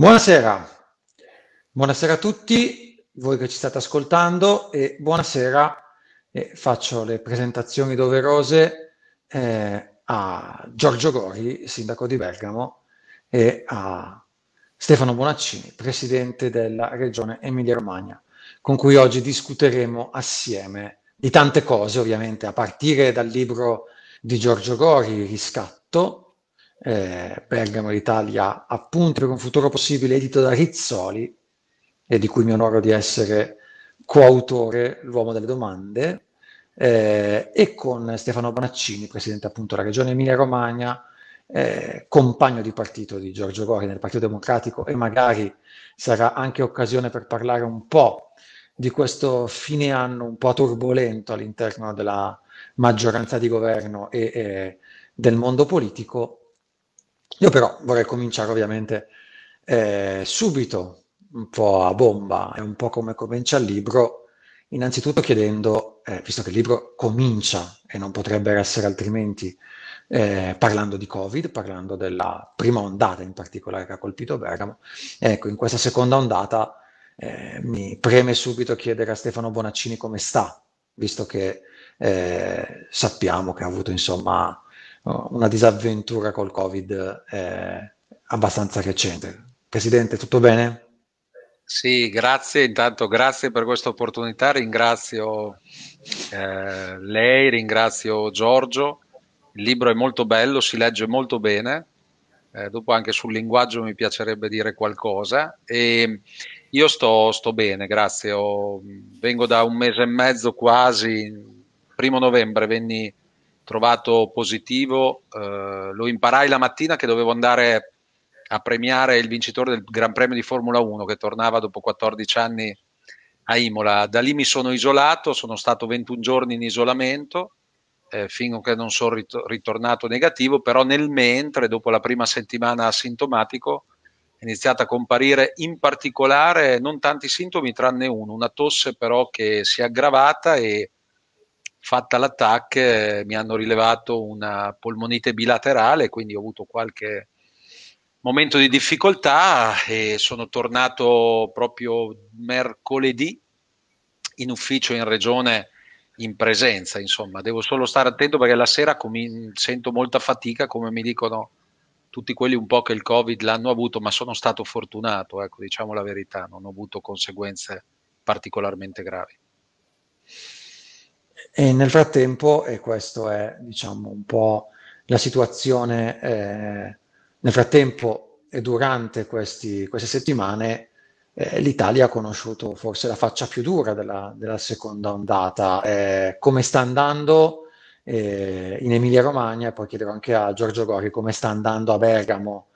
Buonasera, buonasera a tutti, voi che ci state ascoltando e buonasera, e faccio le presentazioni doverose eh, a Giorgio Gori, sindaco di Bergamo, e a Stefano Bonaccini, presidente della regione Emilia-Romagna, con cui oggi discuteremo assieme di tante cose, ovviamente, a partire dal libro di Giorgio Gori, Riscatto, eh, Bergamo d'Italia, appunto per un futuro possibile, edito da Rizzoli, e di cui mi onoro di essere coautore, l'uomo delle domande, eh, e con Stefano Bonaccini, presidente appunto della Regione Emilia-Romagna, eh, compagno di partito di Giorgio Gori nel Partito Democratico e magari sarà anche occasione per parlare un po' di questo fine anno un po' turbolento all'interno della maggioranza di governo e, e eh, del mondo politico io però vorrei cominciare ovviamente eh, subito, un po' a bomba, è un po' come comincia il libro, innanzitutto chiedendo, eh, visto che il libro comincia e non potrebbe essere altrimenti, eh, parlando di Covid, parlando della prima ondata in particolare che ha colpito Bergamo, ecco, in questa seconda ondata eh, mi preme subito chiedere a Stefano Bonaccini come sta, visto che eh, sappiamo che ha avuto insomma una disavventura col Covid eh, abbastanza recente. Presidente, tutto bene? Sì, grazie, intanto grazie per questa opportunità, ringrazio eh, lei, ringrazio Giorgio, il libro è molto bello, si legge molto bene, eh, dopo anche sul linguaggio mi piacerebbe dire qualcosa e io sto, sto bene, grazie, Ho, vengo da un mese e mezzo quasi, primo novembre venni trovato positivo, eh, lo imparai la mattina che dovevo andare a premiare il vincitore del Gran Premio di Formula 1 che tornava dopo 14 anni a Imola. Da lì mi sono isolato, sono stato 21 giorni in isolamento eh, che non sono rit- ritornato negativo, però nel mentre, dopo la prima settimana asintomatico, è iniziata a comparire in particolare non tanti sintomi tranne uno, una tosse però che si è aggravata e fatta l'attacco eh, mi hanno rilevato una polmonite bilaterale, quindi ho avuto qualche momento di difficoltà e sono tornato proprio mercoledì in ufficio in regione in presenza, insomma, devo solo stare attento perché la sera com- sento molta fatica, come mi dicono tutti quelli un po' che il Covid l'hanno avuto, ma sono stato fortunato, ecco, diciamo la verità, non ho avuto conseguenze particolarmente gravi. E nel frattempo, e questa è diciamo un po' la situazione, eh, nel frattempo e durante questi, queste settimane eh, l'Italia ha conosciuto forse la faccia più dura della, della seconda ondata. Eh, come sta andando eh, in Emilia Romagna poi chiederò anche a Giorgio Gori come sta andando a Bergamo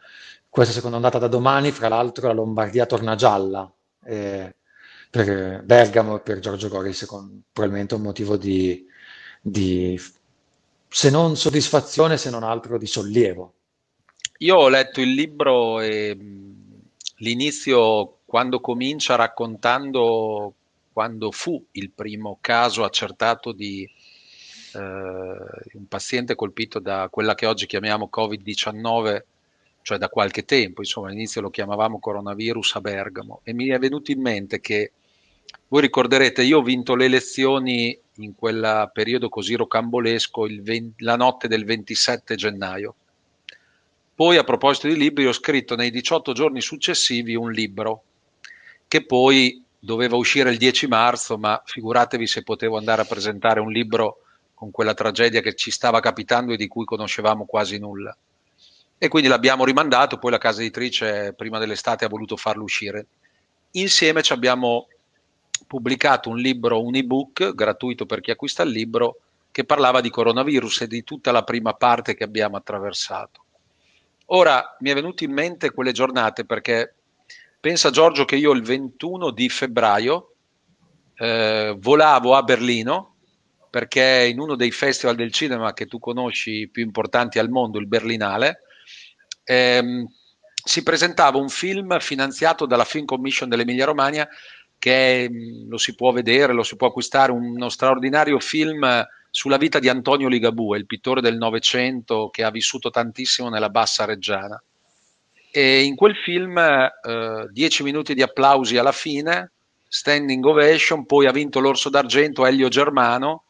questa seconda ondata da domani, fra l'altro la Lombardia torna gialla. Eh, per Bergamo e per Giorgio Goris, con probabilmente un motivo di, di, se non soddisfazione, se non altro di sollievo. Io ho letto il libro e l'inizio quando comincia raccontando quando fu il primo caso accertato di eh, un paziente colpito da quella che oggi chiamiamo Covid-19 cioè da qualche tempo, insomma all'inizio lo chiamavamo coronavirus a Bergamo e mi è venuto in mente che voi ricorderete, io ho vinto le elezioni in quel periodo così rocambolesco 20, la notte del 27 gennaio. Poi a proposito di libri ho scritto nei 18 giorni successivi un libro che poi doveva uscire il 10 marzo, ma figuratevi se potevo andare a presentare un libro con quella tragedia che ci stava capitando e di cui conoscevamo quasi nulla. E quindi l'abbiamo rimandato, poi la casa editrice prima dell'estate ha voluto farlo uscire. Insieme ci abbiamo pubblicato un libro, un ebook gratuito per chi acquista il libro che parlava di coronavirus e di tutta la prima parte che abbiamo attraversato. Ora mi è venuto in mente quelle giornate perché pensa Giorgio che io il 21 di febbraio eh, volavo a Berlino perché in uno dei festival del cinema che tu conosci più importanti al mondo, il Berlinale, ehm, si presentava un film finanziato dalla Film Commission dell'Emilia Romagna che mm, lo si può vedere, lo si può acquistare, uno straordinario film eh, sulla vita di Antonio Ligabue, il pittore del Novecento che ha vissuto tantissimo nella bassa reggiana. E in quel film, eh, dieci minuti di applausi alla fine, standing ovation, poi ha vinto l'Orso d'Argento Elio Germano,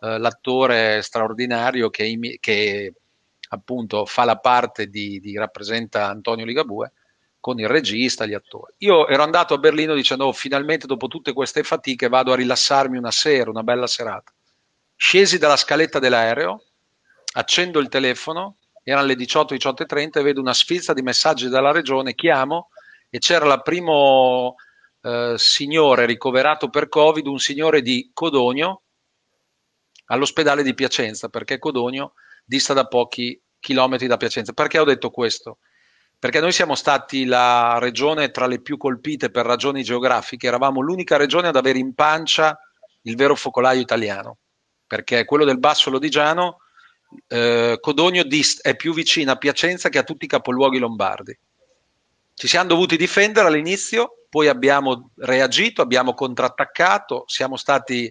eh, l'attore straordinario che, che, appunto fa la parte di, di rappresenta Antonio Ligabue, con il regista, gli attori. Io ero andato a Berlino dicendo oh, finalmente dopo tutte queste fatiche vado a rilassarmi una sera, una bella serata. Scesi dalla scaletta dell'aereo, accendo il telefono, erano le 18, 18.30 e vedo una sfilza di messaggi dalla regione, chiamo e c'era il primo eh, signore ricoverato per Covid, un signore di Codogno, all'ospedale di Piacenza, perché Codogno dista da pochi chilometri da Piacenza. Perché ho detto questo? perché noi siamo stati la regione tra le più colpite per ragioni geografiche, eravamo l'unica regione ad avere in pancia il vero focolaio italiano, perché quello del Basso Lodigiano, eh, Codogno è più vicino a Piacenza che a tutti i capoluoghi lombardi. Ci siamo dovuti difendere all'inizio, poi abbiamo reagito, abbiamo contrattaccato, siamo stati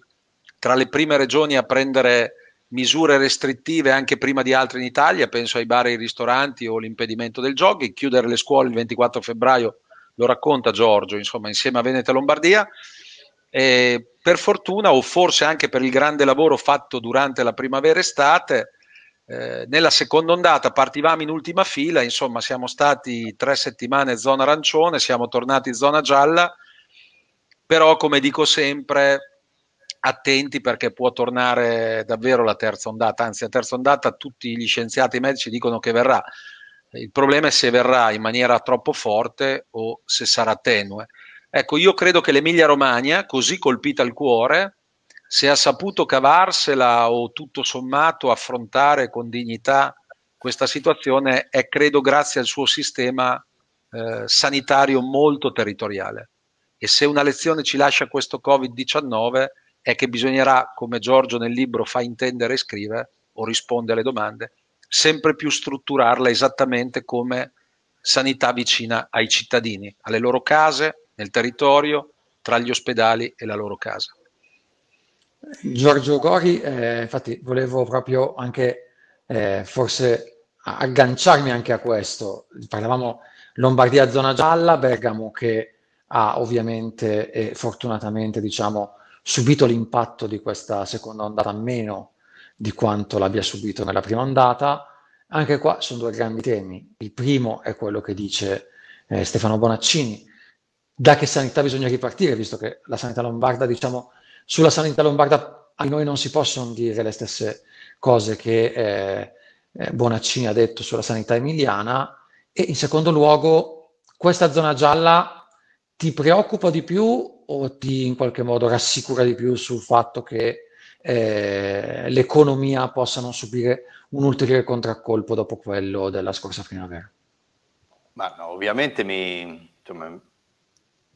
tra le prime regioni a prendere misure restrittive anche prima di altre in Italia, penso ai bar e ai ristoranti o l'impedimento del jogging, chiudere le scuole il 24 febbraio, lo racconta Giorgio, insomma, insieme a Veneto e Lombardia. E per fortuna, o forse anche per il grande lavoro fatto durante la primavera-estate, eh, nella seconda ondata partivamo in ultima fila, insomma, siamo stati tre settimane zona arancione, siamo tornati zona gialla, però come dico sempre, attenti perché può tornare davvero la terza ondata, anzi la terza ondata tutti gli scienziati e medici dicono che verrà. Il problema è se verrà in maniera troppo forte o se sarà tenue. Ecco, io credo che l'Emilia Romagna, così colpita al cuore, se ha saputo cavarsela o tutto sommato affrontare con dignità questa situazione, è credo grazie al suo sistema eh, sanitario molto territoriale. E se una lezione ci lascia questo Covid-19, è che bisognerà, come Giorgio nel libro fa intendere e scrive, o risponde alle domande, sempre più strutturarla esattamente come sanità vicina ai cittadini, alle loro case, nel territorio, tra gli ospedali e la loro casa. Giorgio Gori, eh, infatti volevo proprio anche eh, forse agganciarmi anche a questo. Parlavamo Lombardia zona gialla, Bergamo che ha ovviamente e fortunatamente diciamo, subito l'impatto di questa seconda ondata meno di quanto l'abbia subito nella prima ondata. Anche qua sono due grandi temi. Il primo è quello che dice eh, Stefano Bonaccini, da che sanità bisogna ripartire, visto che la sanità lombarda, diciamo, sulla sanità lombarda a noi non si possono dire le stesse cose che eh, eh Bonaccini ha detto sulla sanità emiliana. E in secondo luogo, questa zona gialla ti preoccupa di più o ti in qualche modo rassicura di più sul fatto che eh, l'economia possa non subire un ulteriore contraccolpo dopo quello della scorsa primavera? Ma no, ovviamente mi, insomma,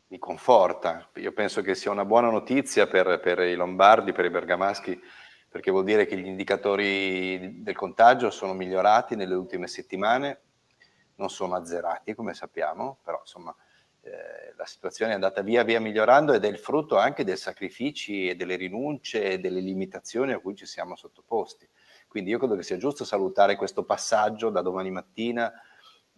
mi conforta, io penso che sia una buona notizia per, per i lombardi, per i bergamaschi, perché vuol dire che gli indicatori del contagio sono migliorati nelle ultime settimane, non sono azzerati come sappiamo, però insomma eh, la situazione è andata via via migliorando ed è il frutto anche dei sacrifici e delle rinunce e delle limitazioni a cui ci siamo sottoposti. Quindi io credo che sia giusto salutare questo passaggio da domani mattina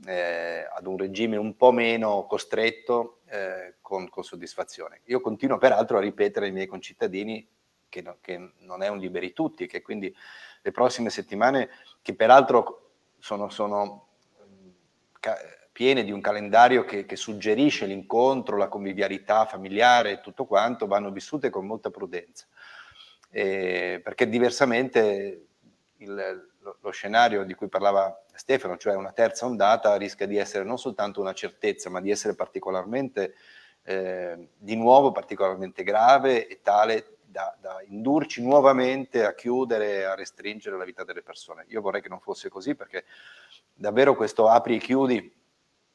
eh, ad un regime un po' meno costretto eh, con, con, soddisfazione. Io continuo peraltro a ripetere ai miei concittadini che, no, che non è un liberi tutti, che quindi le prossime settimane, che peraltro sono, sono piene di un calendario che, che suggerisce l'incontro, la convivialità familiare e tutto quanto, vanno vissute con molta prudenza, eh, perché diversamente il, lo, lo scenario di cui parlava Stefano, cioè una terza ondata, rischia di essere non soltanto una certezza, ma di essere particolarmente, eh, di nuovo particolarmente grave e tale da, da, indurci nuovamente a chiudere, a restringere la vita delle persone. Io vorrei che non fosse così perché davvero questo apri e chiudi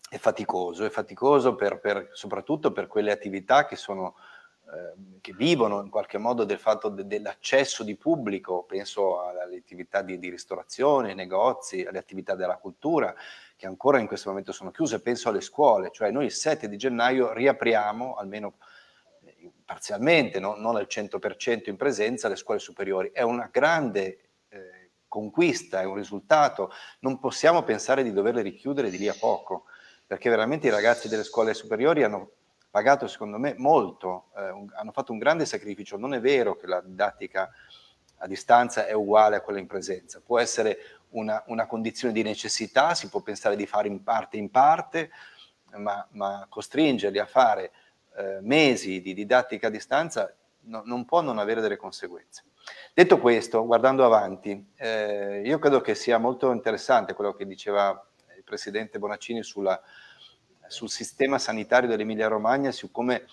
è faticoso, è faticoso per, per, soprattutto per quelle attività che, sono, ehm, che vivono in qualche modo del fatto de, dell'accesso di pubblico, penso alle attività di, di, ristorazione, ai negozi, alle attività della cultura che ancora in questo momento sono chiuse, penso alle scuole, cioè noi il 7 di gennaio riapriamo almeno eh, parzialmente, no? non al 100% in presenza, le scuole superiori. È una grande eh, conquista, è un risultato, non possiamo pensare di doverle richiudere di lì a poco perché veramente i ragazzi delle scuole superiori hanno pagato, secondo me, molto, eh, un, hanno fatto un grande sacrificio. Non è vero che la didattica a distanza è uguale a quella in presenza, può essere una, una condizione di necessità, si può pensare di fare in parte in parte, ma, ma costringerli a fare eh, mesi di didattica a distanza no, non può non avere delle conseguenze. Detto questo, guardando avanti, eh, io credo che sia molto interessante quello che diceva presidente Bonaccini sulla, sul sistema sanitario dell'Emilia Romagna, su come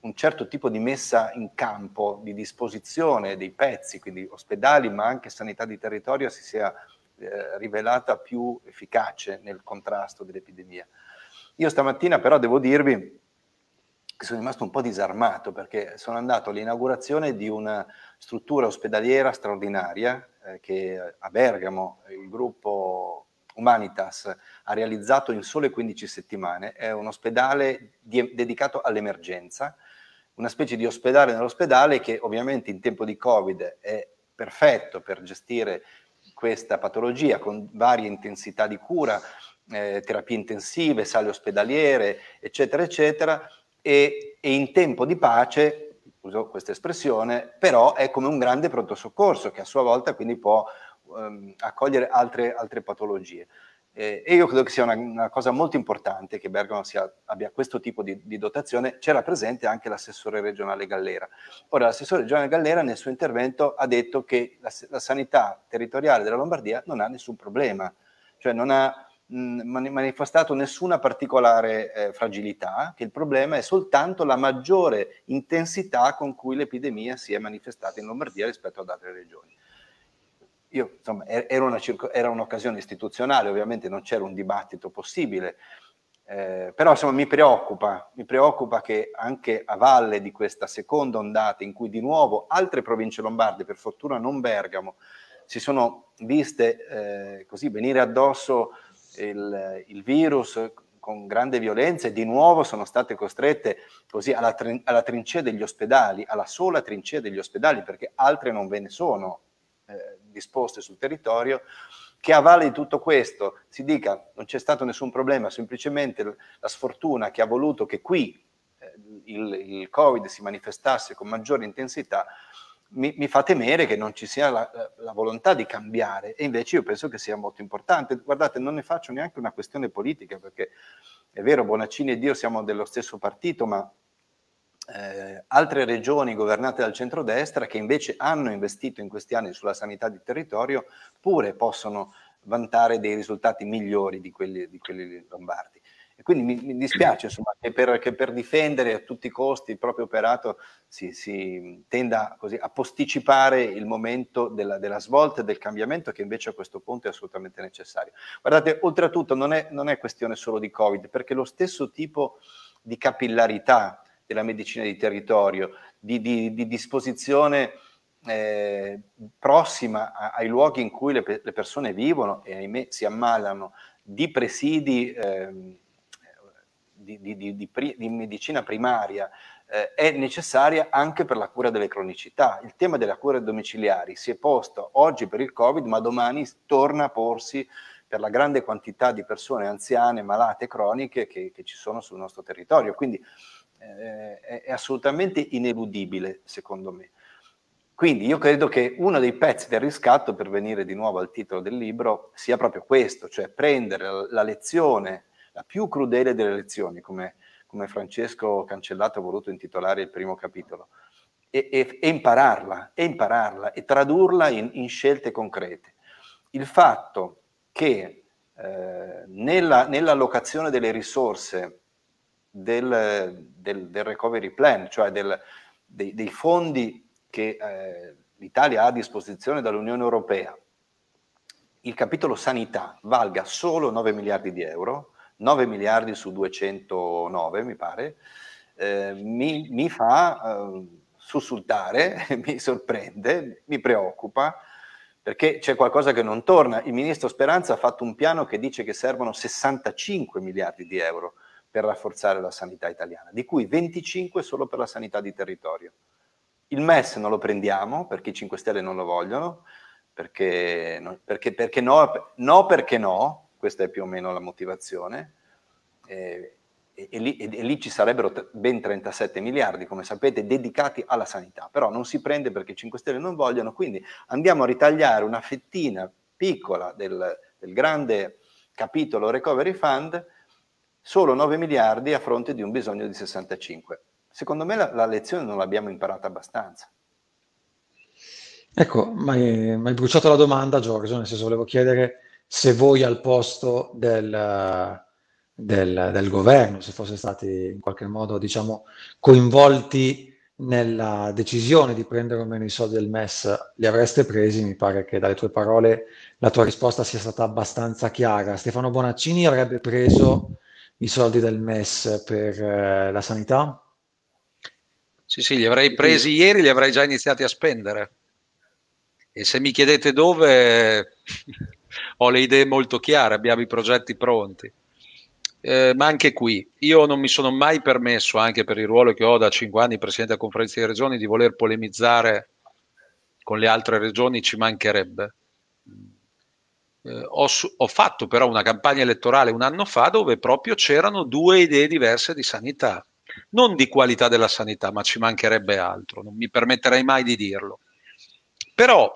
un certo tipo di messa in campo, di disposizione dei pezzi, quindi ospedali, ma anche sanità di territorio, si sia eh, rivelata più efficace nel contrasto dell'epidemia. Io stamattina però devo dirvi che sono rimasto un po' disarmato perché sono andato all'inaugurazione di una struttura ospedaliera straordinaria eh, che eh, a Bergamo il gruppo Humanitas ha realizzato in sole 15 settimane, è un ospedale di, dedicato all'emergenza, una specie di ospedale nell'ospedale che ovviamente in tempo di Covid è perfetto per gestire questa patologia con varie intensità di cura, eh, terapie intensive, sale ospedaliere, eccetera, eccetera, e, e in tempo di pace uso questa espressione, però è come un grande pronto soccorso che a sua volta quindi può ehm, accogliere altre, altre patologie. Eh, e io credo che sia una, una, cosa molto importante che Bergamo sia, abbia questo tipo di, di, dotazione. C'era presente anche l'assessore regionale Gallera. Ora, l'assessore regionale Gallera nel suo intervento ha detto che la, la sanità territoriale della Lombardia non ha nessun problema, cioè non ha mh, manifestato nessuna particolare eh, fragilità, che il problema è soltanto la maggiore intensità con cui l'epidemia si è manifestata in Lombardia rispetto ad altre regioni io, insomma, er-, era, una circo, era, un'occasione istituzionale, ovviamente non c'era un dibattito possibile, eh, però insomma mi preoccupa, mi preoccupa che anche a valle di questa seconda ondata in cui di nuovo altre province lombarde, per fortuna non Bergamo, si sono viste eh, così venire addosso il, il, virus con grande violenza e di nuovo sono state costrette così alla, trin- alla trincea degli ospedali, alla sola trincea degli ospedali perché altre non ve ne sono eh, disposte sul territorio, che a valle di tutto questo si dica non c'è stato nessun problema, semplicemente la sfortuna che ha voluto che qui eh, il, il, Covid si manifestasse con maggiore intensità, mi, mi fa temere che non ci sia la, la, volontà di cambiare e invece io penso che sia molto importante. Guardate, non ne faccio neanche una questione politica perché è vero, Bonaccini e Dio siamo dello stesso partito, ma eh, altre regioni governate dal centrodestra che invece hanno investito in questi anni sulla sanità di territorio pure possono vantare dei risultati migliori di quelli, di quelli lombardi. E quindi mi, mi dispiace insomma, che, per, che, per, difendere a tutti i costi il proprio operato si, si tenda così, a posticipare il momento della, della, svolta e del cambiamento che invece a questo punto è assolutamente necessario. Guardate, oltretutto non è, non è questione solo di Covid, perché lo stesso tipo di capillarità della medicina di territorio, di, di, di disposizione eh, prossima a, ai luoghi in cui le, le, persone vivono e ahimè si ammalano, di presidi eh, di, pri, di, medicina primaria, eh, è necessaria anche per la cura delle cronicità. Il tema della cura domiciliari si è posto oggi per il Covid, ma domani torna a porsi per la grande quantità di persone anziane, malate, croniche che, che ci sono sul nostro territorio. Quindi eh, è, è assolutamente ineludibile, secondo me. Quindi io credo che uno dei pezzi del riscatto, per venire di nuovo al titolo del libro, sia proprio questo, cioè prendere la lezione, la più crudele delle lezioni, come, come Francesco Cancellato ha voluto intitolare il primo capitolo, e, e, e impararla, e impararla, e tradurla in, in scelte concrete. Il fatto che eh, nella, nell'allocazione delle risorse del, del, del recovery plan, cioè del, dei, dei, fondi che eh, l'Italia ha a disposizione dall'Unione Europea, il capitolo sanità valga solo 9 miliardi di euro, 9 miliardi su 209 mi pare, eh, mi, mi, fa eh, sussultare, mi sorprende, mi preoccupa, perché c'è qualcosa che non torna. Il ministro Speranza ha fatto un piano che dice che servono 65 miliardi di euro per rafforzare la sanità italiana, di cui 25 solo per la sanità di territorio. Il MES non lo prendiamo perché i 5 Stelle non lo vogliono, perché, no, perché, perché no, no perché no, questa è più o meno la motivazione, eh, e, e, lì, e, e, lì, ci sarebbero ben 37 miliardi, come sapete, dedicati alla sanità, però non si prende perché i 5 Stelle non vogliono, quindi andiamo a ritagliare una fettina piccola del, del grande capitolo Recovery Fund solo 9 miliardi a fronte di un bisogno di 65. Secondo me la, la lezione non l'abbiamo imparata abbastanza. Ecco, mi hai bruciato la domanda, Giorgio, nel senso volevo chiedere se voi al posto del, del, del governo, se foste stati in qualche modo, diciamo, coinvolti nella decisione di prendere o meno i soldi del MES li avreste presi, mi pare che dalle tue parole la tua risposta sia stata abbastanza chiara. Stefano Bonaccini avrebbe preso i soldi del MES per eh, la sanità. Sì, sì, li avrei presi ieri, li avrei già iniziati a spendere. E se mi chiedete dove, ho le idee molto chiare, abbiamo i progetti pronti. Eh, ma anche qui, io non mi sono mai permesso, anche per il ruolo che ho da 5 anni Presidente della Conferenza di Regioni, di voler polemizzare con le altre regioni, ci mancherebbe eh, ho, ho, fatto però una campagna elettorale un anno fa dove proprio c'erano due idee diverse di sanità, non di qualità della sanità, ma ci mancherebbe altro, non mi permetterei mai di dirlo. Però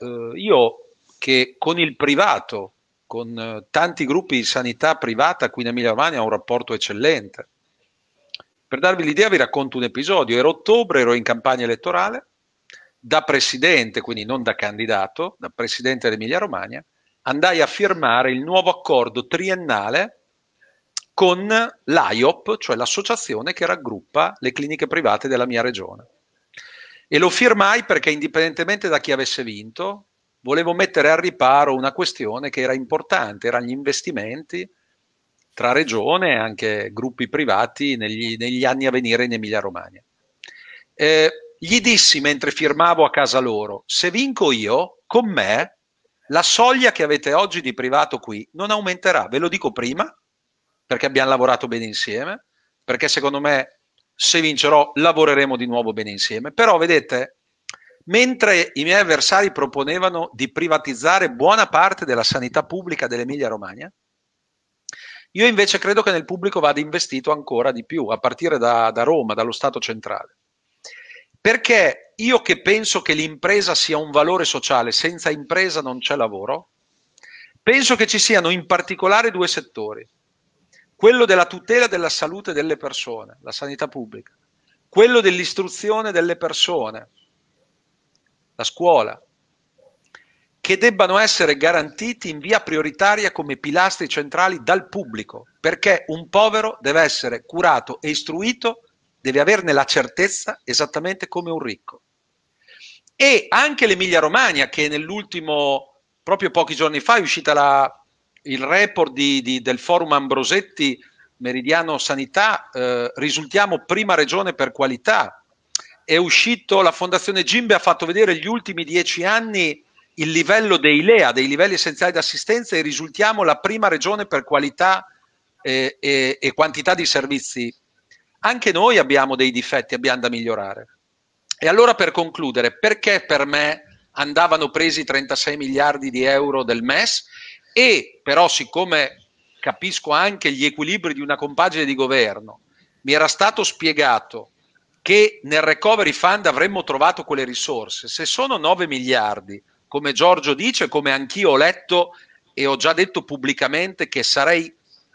eh, io che con il privato, con eh, tanti gruppi di sanità privata qui in Emilia Romagna ho un rapporto eccellente. Per darvi l'idea vi racconto un episodio, era ottobre, ero in campagna elettorale, da presidente, quindi non da candidato, da presidente dell'Emilia Romagna, andai a firmare il nuovo accordo triennale con l'AIOP, cioè l'associazione che raggruppa le cliniche private della mia regione. E lo firmai perché indipendentemente da chi avesse vinto, volevo mettere al riparo una questione che era importante, erano gli investimenti tra regione e anche gruppi privati negli, negli anni a venire in Emilia-Romagna. Eh, gli dissi mentre firmavo a casa loro, se vinco io, con me la soglia che avete oggi di privato qui non aumenterà, ve lo dico prima, perché abbiamo lavorato bene insieme, perché secondo me se vincerò lavoreremo di nuovo bene insieme. Però vedete, mentre i miei avversari proponevano di privatizzare buona parte della sanità pubblica dell'Emilia Romagna, io invece credo che nel pubblico vada investito ancora di più, a partire da, da Roma, dallo Stato centrale. Perché io che penso che l'impresa sia un valore sociale, senza impresa non c'è lavoro, penso che ci siano in particolare due settori, quello della tutela della salute delle persone, la sanità pubblica, quello dell'istruzione delle persone, la scuola, che debbano essere garantiti in via prioritaria come pilastri centrali dal pubblico, perché un povero deve essere curato e istruito, deve averne la certezza esattamente come un ricco e anche l'Emilia Romagna che nell'ultimo, proprio pochi giorni fa, è uscita la, il report di, di, del forum Ambrosetti Meridiano Sanità, eh, risultiamo prima regione per qualità. È uscito, la Fondazione Gimbe ha fatto vedere gli ultimi dieci anni il livello dei LEA, dei livelli essenziali di assistenza e risultiamo la prima regione per qualità eh, e, e quantità di servizi. Anche noi abbiamo dei difetti, abbiamo da migliorare. E allora per concludere, perché per me andavano presi 36 miliardi di euro del MES e però siccome capisco anche gli equilibri di una compagine di governo, mi era stato spiegato che nel recovery fund avremmo trovato quelle risorse, se sono 9 miliardi, come Giorgio dice, come anch'io ho letto e ho già detto pubblicamente che sarei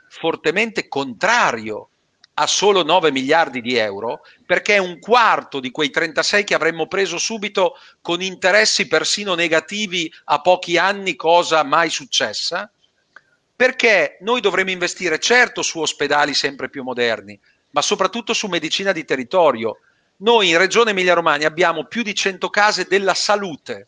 fortemente contrario a solo 9 miliardi di euro perché è un quarto di quei 36 che avremmo preso subito con interessi persino negativi a pochi anni, cosa mai successa, perché noi dovremmo investire certo su ospedali sempre più moderni, ma soprattutto su medicina di territorio. Noi in Regione Emilia-Romagna abbiamo più di 100 case della salute,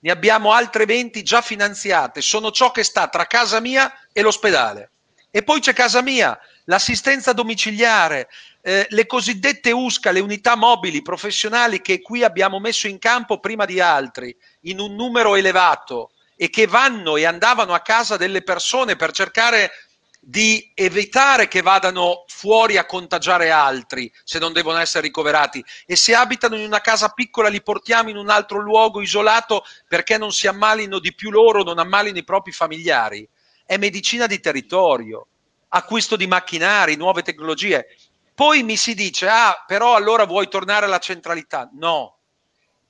ne abbiamo altre 20 già finanziate, sono ciò che sta tra casa mia e l'ospedale e poi c'è casa mia, l'assistenza domiciliare, eh, le cosiddette USCA, le unità mobili professionali che qui abbiamo messo in campo prima di altri, in un numero elevato e che vanno e andavano a casa delle persone per cercare di evitare che vadano fuori a contagiare altri se non devono essere ricoverati e se abitano in una casa piccola li portiamo in un altro luogo isolato perché non si ammalino di più loro, non ammalino i propri familiari è medicina di territorio, acquisto di macchinari, nuove tecnologie. Poi mi si dice, ah, però allora vuoi tornare alla centralità? No,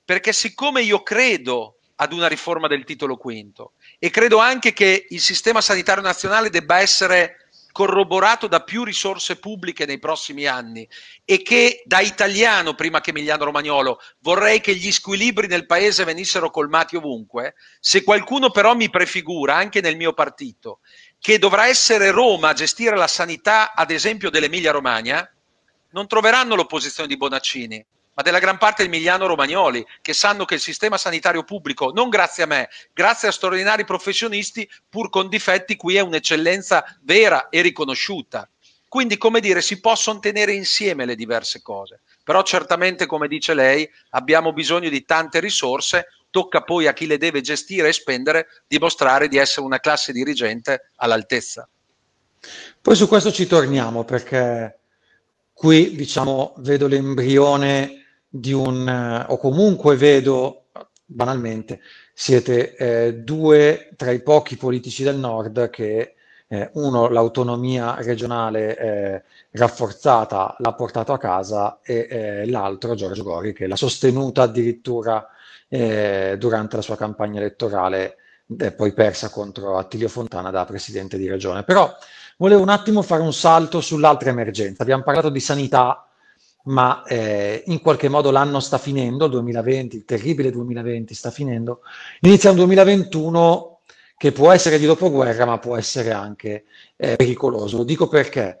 perché siccome io credo ad una riforma del titolo quinto e credo anche che il sistema sanitario nazionale debba essere corroborato da più risorse pubbliche nei prossimi anni e che da italiano, prima che Emiliano Romagnolo, vorrei che gli squilibri nel paese venissero colmati ovunque, se qualcuno però mi prefigura, anche nel mio partito, che dovrà essere Roma a gestire la sanità, ad esempio dell'Emilia Romagna, non troveranno l'opposizione di Bonaccini, ma della gran parte di Emiliano-Romagnoli, che sanno che il sistema sanitario pubblico, non grazie a me, grazie a straordinari professionisti, pur con difetti, qui è un'eccellenza vera e riconosciuta. Quindi, come dire, si possono tenere insieme le diverse cose, però certamente, come dice lei, abbiamo bisogno di tante risorse, tocca poi a chi le deve gestire e spendere dimostrare di essere una classe dirigente all'altezza. Poi su questo ci torniamo perché qui diciamo vedo l'embrione di un, eh, o comunque vedo, banalmente, siete eh, due tra i pochi politici del nord che eh, uno l'autonomia regionale eh, rafforzata l'ha portato a casa e eh, l'altro Giorgio Gori che l'ha sostenuta addirittura eh, durante la sua campagna elettorale poi persa contro Attilio Fontana da presidente di regione. Però volevo un attimo fare un salto sull'altra emergenza. Abbiamo parlato di sanità ma eh, in qualche modo l'anno sta finendo, il 2020, il terribile 2020 sta finendo, inizia un 2021 che può essere di dopoguerra, ma può essere anche eh, pericoloso. Lo dico perché?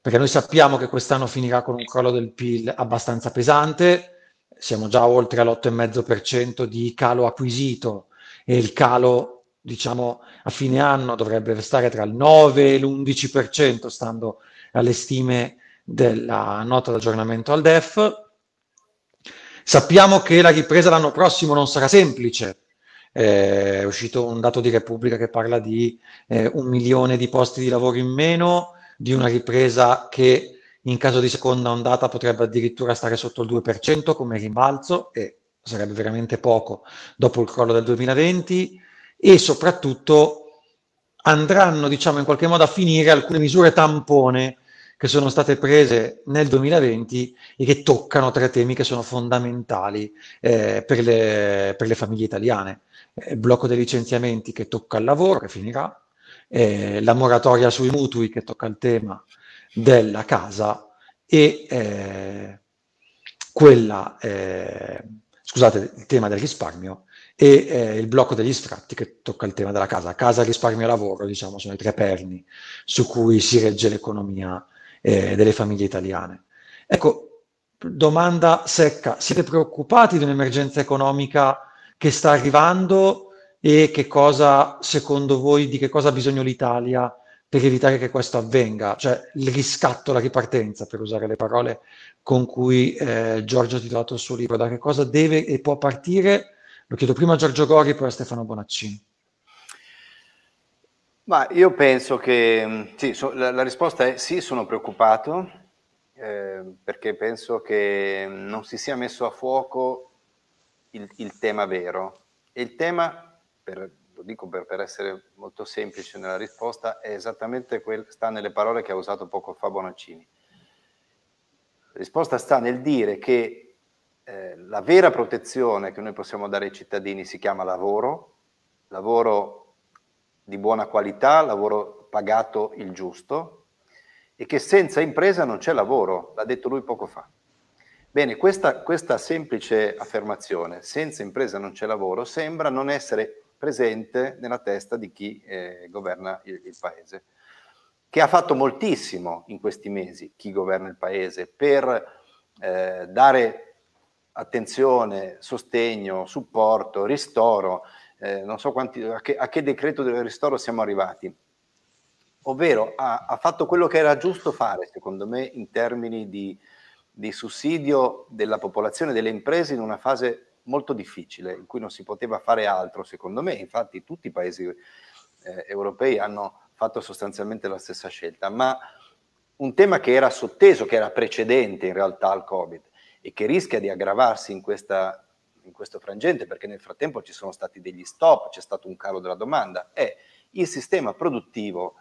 Perché noi sappiamo che quest'anno finirà con un crollo del PIL abbastanza pesante, siamo già oltre all'8,5% di calo acquisito e il calo, diciamo, a fine anno dovrebbe stare tra il 9 e l'11%, stando alle stime della nota d'aggiornamento al DEF. Sappiamo che la ripresa l'anno prossimo non sarà semplice. Eh, è uscito un dato di Repubblica che parla di eh, un milione di posti di lavoro in meno, di una ripresa che in caso di seconda ondata potrebbe addirittura stare sotto il 2% come rimbalzo e sarebbe veramente poco dopo il crollo del 2020 e soprattutto andranno diciamo in qualche modo a finire alcune misure tampone che sono state prese nel 2020 e che toccano tre temi che sono fondamentali eh, per, le, per, le, famiglie italiane. il eh, blocco dei licenziamenti che tocca il lavoro, che finirà, eh, la moratoria sui mutui che tocca il tema della casa e eh, quella, eh, scusate, il tema del risparmio e eh, il blocco degli sfratti che tocca il tema della casa. Casa, risparmio e lavoro, diciamo, sono i tre perni su cui si regge l'economia eh, delle famiglie italiane. Ecco, domanda secca, siete preoccupati di un'emergenza economica che sta arrivando e che cosa, secondo voi, di che cosa ha bisogno l'Italia per evitare che questo avvenga? Cioè il riscatto, la ripartenza, per usare le parole con cui eh, Giorgio ha titolato il suo libro, da che cosa deve e può partire? Lo chiedo prima a Giorgio Gori poi a Stefano Bonaccini. Ma io penso che mm, sì, so, la, la, risposta è sì, sono preoccupato eh, perché penso che non si sia messo a fuoco il, il tema vero. E il tema, per, lo dico per, per, essere molto semplice nella risposta, è esattamente quel, sta nelle parole che ha usato poco fa Bonaccini. La risposta sta nel dire che eh, la vera protezione che noi possiamo dare ai cittadini si chiama lavoro, lavoro di buona qualità, lavoro pagato il giusto e che senza impresa non c'è lavoro, l'ha detto lui poco fa. Bene, questa, questa semplice affermazione, senza impresa non c'è lavoro, sembra non essere presente nella testa di chi eh, governa il, il paese, che ha fatto moltissimo in questi mesi, chi governa il paese, per eh, dare attenzione, sostegno, supporto, ristoro eh, non so quanti, a, che, a, che, decreto del ristoro siamo arrivati, ovvero ha, ha, fatto quello che era giusto fare, secondo me, in termini di, di sussidio della popolazione, delle imprese in una fase molto difficile, in cui non si poteva fare altro, secondo me. Infatti tutti i paesi eh, europei hanno fatto sostanzialmente la stessa scelta, ma un tema che era sotteso, che era precedente in realtà al Covid e che rischia di aggravarsi in questa in questo frangente, perché nel frattempo ci sono stati degli stop, c'è stato un calo della domanda, è il sistema produttivo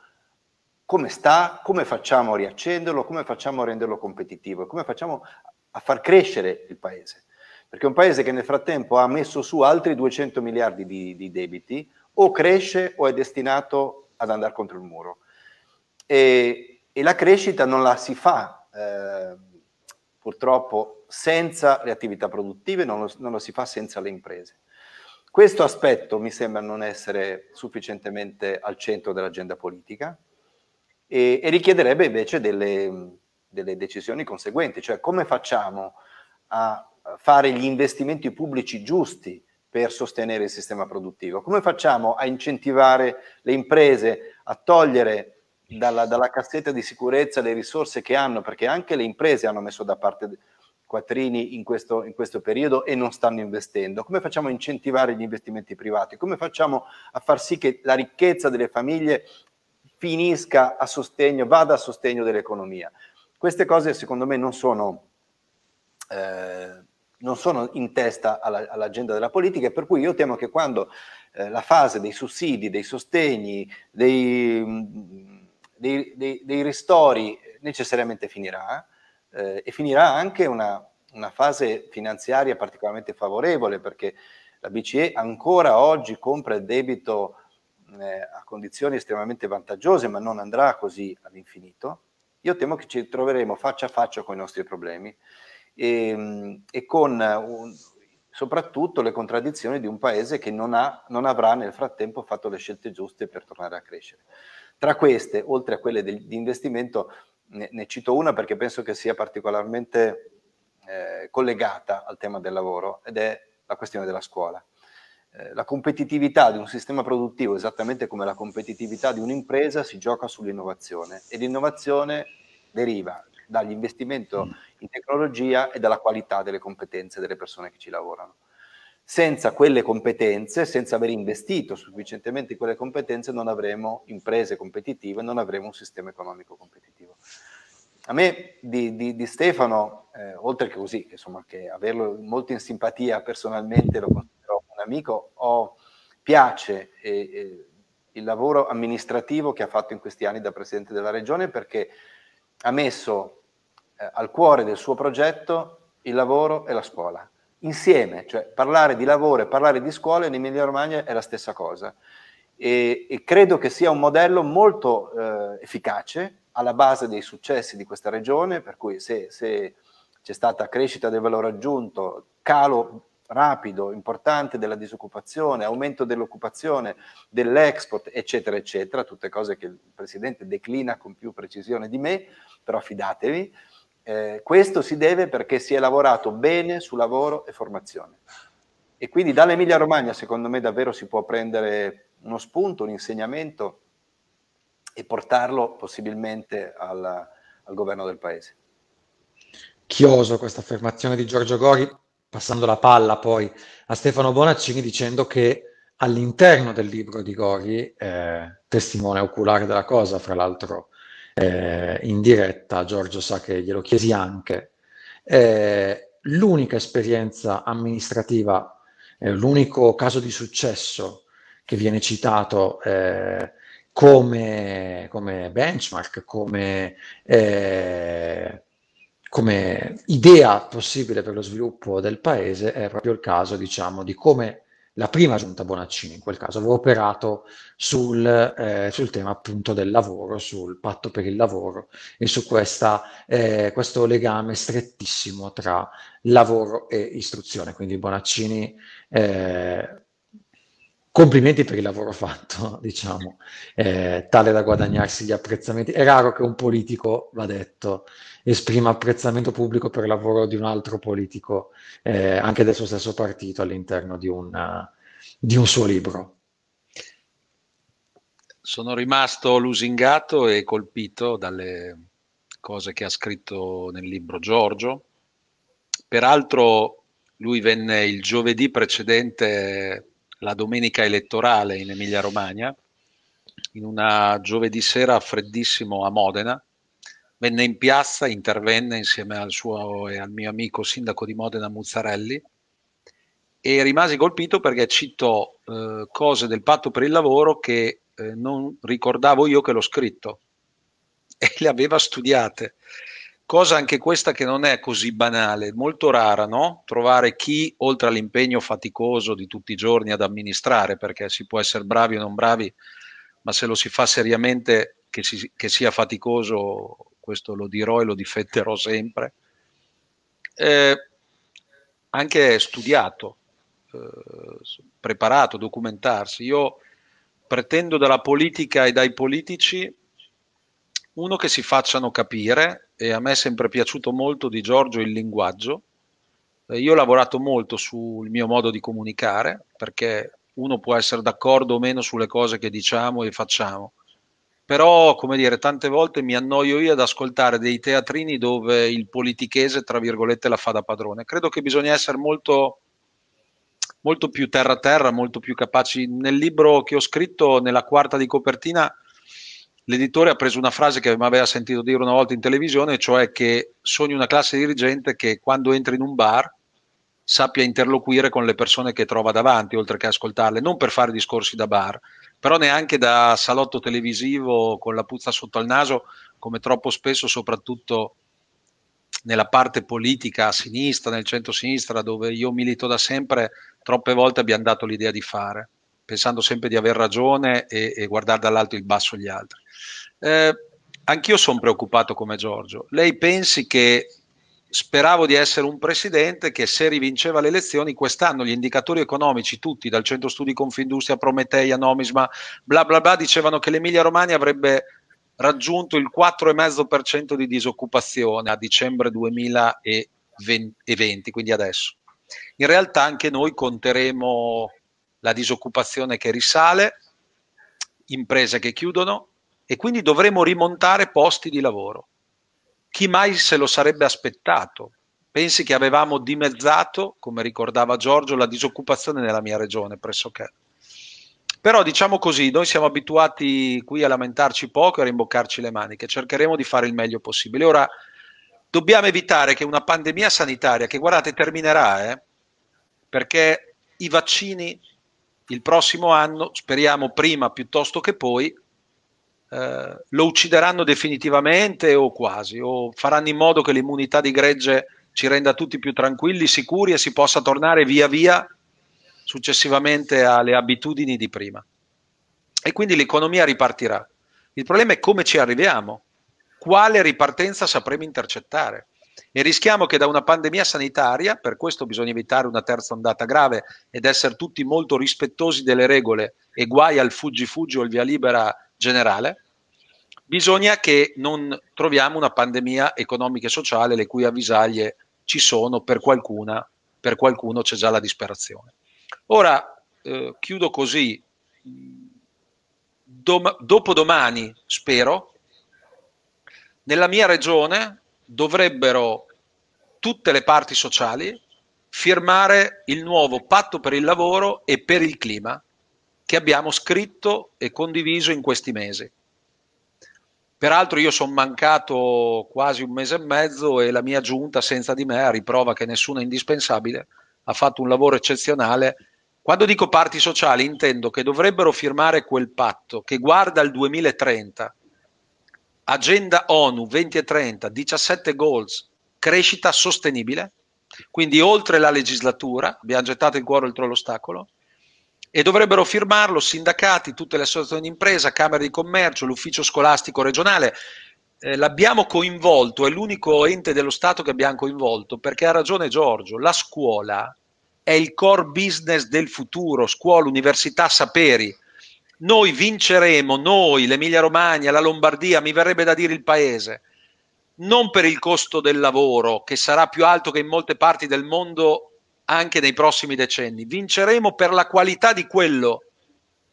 come sta, come facciamo a riaccenderlo, come facciamo a renderlo competitivo e come facciamo a far crescere il paese. Perché un paese che nel frattempo ha messo su altri 200 miliardi di, di debiti o cresce o è destinato ad andare contro il muro. E, e la crescita non la si fa eh, purtroppo senza le attività produttive, non lo, non lo si fa senza le imprese. Questo aspetto mi sembra non essere sufficientemente al centro dell'agenda politica e, e richiederebbe invece delle, delle, decisioni conseguenti, cioè come facciamo a fare gli investimenti pubblici giusti per sostenere il sistema produttivo, come facciamo a incentivare le imprese a togliere dalla, dalla cassetta di sicurezza le risorse che hanno, perché anche le imprese hanno messo da parte quattrini in questo, in questo periodo e non stanno investendo? Come facciamo a incentivare gli investimenti privati? Come facciamo a far sì che la ricchezza delle famiglie finisca a sostegno, vada a sostegno dell'economia? Queste cose secondo me non sono... Eh, non sono in testa alla, all'agenda della politica e per cui io temo che quando eh, la fase dei sussidi, dei sostegni, dei, dei, dei, dei ristori necessariamente finirà, eh, e finirà anche una, una fase finanziaria particolarmente favorevole perché la BCE ancora oggi compra il debito eh, a condizioni estremamente vantaggiose, ma non andrà così all'infinito, io temo che ci troveremo faccia a faccia con i nostri problemi e, e con un, soprattutto le contraddizioni di un paese che non, ha, non, avrà nel frattempo fatto le scelte giuste per tornare a crescere. Tra queste, oltre a quelle di investimento, ne, ne cito una perché penso che sia particolarmente eh, collegata al tema del lavoro ed è la questione della scuola. Eh, la competitività di un sistema produttivo, esattamente come la competitività di un'impresa, si gioca sull'innovazione e l'innovazione deriva dall'investimento mm. in tecnologia e dalla qualità delle competenze delle persone che ci lavorano senza quelle competenze, senza aver investito sufficientemente in quelle competenze, non avremo imprese competitive, non avremo un sistema economico competitivo. A me di, di, di Stefano, eh, oltre che così, insomma, che averlo molto in simpatia personalmente, lo considero un amico, ho, piace eh, eh, il lavoro amministrativo che ha fatto in questi anni da Presidente della Regione perché ha messo eh, al cuore del suo progetto il lavoro e la scuola insieme, cioè parlare di lavoro e parlare di scuola in Emilia Romagna è la stessa cosa. E, e credo che sia un modello molto eh, efficace alla base dei successi di questa regione, per cui se, se c'è stata crescita del valore aggiunto, calo rapido, importante della disoccupazione, aumento dell'occupazione, dell'export, eccetera, eccetera, tutte cose che il Presidente declina con più precisione di me, però fidatevi. Eh, questo si deve perché si è lavorato bene su lavoro e formazione. E quindi dall'Emilia Romagna, secondo me, davvero si può prendere uno spunto, un insegnamento e portarlo possibilmente al, al governo del paese. Chioso questa affermazione di Giorgio Gori, passando la palla poi a Stefano Bonaccini dicendo che all'interno del libro di Gori, eh, testimone oculare della cosa, fra l'altro eh, in diretta, Giorgio sa che glielo chiesi anche, eh, l'unica esperienza amministrativa, eh, l'unico caso di successo che viene citato eh, come, come, benchmark, come, eh, come idea possibile per lo sviluppo del paese è proprio il caso diciamo, di come la prima giunta Bonaccini in quel caso avevo operato sul, eh, sul, tema appunto del lavoro, sul patto per il lavoro e su questa, eh, questo legame strettissimo tra lavoro e istruzione. Quindi Bonaccini, eh, complimenti per il lavoro fatto, diciamo, eh, tale da guadagnarsi gli apprezzamenti. È raro che un politico, va detto, esprima apprezzamento pubblico per il lavoro di un altro politico, eh, anche del suo stesso partito, all'interno di, una, eh, di un suo libro. Sono rimasto lusingato e colpito dalle cose che ha scritto nel libro Giorgio. Peraltro lui venne il giovedì precedente la domenica elettorale in Emilia Romagna, in una giovedì sera freddissimo a Modena, venne in piazza, intervenne insieme al suo e al mio amico sindaco di Modena Muzzarelli e rimasi colpito perché citò eh, cose del patto per il lavoro che eh, non ricordavo io che l'ho scritto e le aveva studiate. Cosa anche questa che non è così banale, molto rara, no? Trovare chi, oltre all'impegno faticoso di tutti i giorni ad amministrare, perché si può essere bravi o non bravi, ma se lo si fa seriamente, che, si, che sia faticoso, questo lo dirò e lo difetterò sempre, eh, anche studiato, eh, preparato, documentarsi. Io pretendo dalla politica e dai politici uno che si facciano capire, e a me è sempre piaciuto molto di Giorgio il linguaggio, eh, io ho lavorato molto sul mio modo di comunicare, perché uno può essere d'accordo o meno sulle cose che diciamo e facciamo, però come dire, tante volte mi annoio io ad ascoltare dei teatrini dove il politichese, tra virgolette, la fa da padrone. Credo che bisogna essere molto, molto più terra a terra, molto più capaci. Nel libro che ho scritto, nella quarta di copertina, l'editore ha preso una frase che mi aveva sentito dire una volta in televisione, cioè che sogni una classe dirigente che quando entri in un bar sappia interloquire con le persone che trova davanti, oltre che ascoltarle, non per fare discorsi da bar, però neanche da salotto televisivo con la puzza sotto al naso, come troppo spesso, soprattutto nella parte politica a sinistra, nel centro-sinistra, dove io milito da sempre, troppe volte abbiamo dato l'idea di fare, pensando sempre di aver ragione e, e guardare dall'alto il basso gli altri. Eh, anch'io sono preoccupato come Giorgio. Lei pensi che speravo di essere un presidente che se rivinceva le elezioni quest'anno gli indicatori economici tutti dal centro studi Confindustria, Prometeia, Nomisma bla bla bla dicevano che l'Emilia Romagna avrebbe raggiunto il 4,5% di disoccupazione a dicembre 2020 quindi adesso in realtà anche noi conteremo la disoccupazione che risale imprese che chiudono e quindi dovremo rimontare posti di lavoro chi mai se lo sarebbe aspettato? Pensi che avevamo dimezzato, come ricordava Giorgio, la disoccupazione nella mia regione pressoché. Però diciamo così, noi siamo abituati qui a lamentarci poco e a rimboccarci le maniche, cercheremo di fare il meglio possibile. Ora dobbiamo evitare che una pandemia sanitaria, che guardate terminerà, eh, perché i vaccini il prossimo anno, speriamo prima piuttosto che poi, eh, lo uccideranno definitivamente o quasi, o faranno in modo che l'immunità di gregge ci renda tutti più tranquilli, sicuri e si possa tornare via via successivamente alle abitudini di prima. E quindi l'economia ripartirà. Il problema è come ci arriviamo, quale ripartenza sapremo intercettare. E rischiamo che da una pandemia sanitaria, per questo bisogna evitare una terza ondata grave ed essere tutti molto rispettosi delle regole e guai al fuggi fuggi o il via libera generale, bisogna che non troviamo una pandemia economica e sociale le cui avvisaglie ci sono, per, qualcuna, per qualcuno c'è già la disperazione. Ora, eh, chiudo così, Dom- dopodomani, spero, nella mia regione dovrebbero tutte le parti sociali firmare il nuovo patto per il lavoro e per il clima che abbiamo scritto e condiviso in questi mesi. Peraltro io sono mancato quasi un mese e mezzo e la mia giunta senza di me, a riprova che nessuno è indispensabile, ha fatto un lavoro eccezionale. Quando dico parti sociali intendo che dovrebbero firmare quel patto che guarda il 2030, agenda ONU 2030, 17 goals, crescita sostenibile, quindi oltre la legislatura, abbiamo gettato il cuore oltre l'ostacolo, e dovrebbero firmarlo sindacati, tutte le associazioni d'impresa, Camere di Commercio, l'ufficio scolastico regionale. Eh, l'abbiamo coinvolto, è l'unico ente dello Stato che abbiamo coinvolto, perché ha ragione Giorgio, la scuola è il core business del futuro, scuola, università, saperi. Noi vinceremo, noi, l'Emilia Romagna, la Lombardia, mi verrebbe da dire il paese, non per il costo del lavoro, che sarà più alto che in molte parti del mondo anche nei prossimi decenni. Vinceremo per la qualità di quello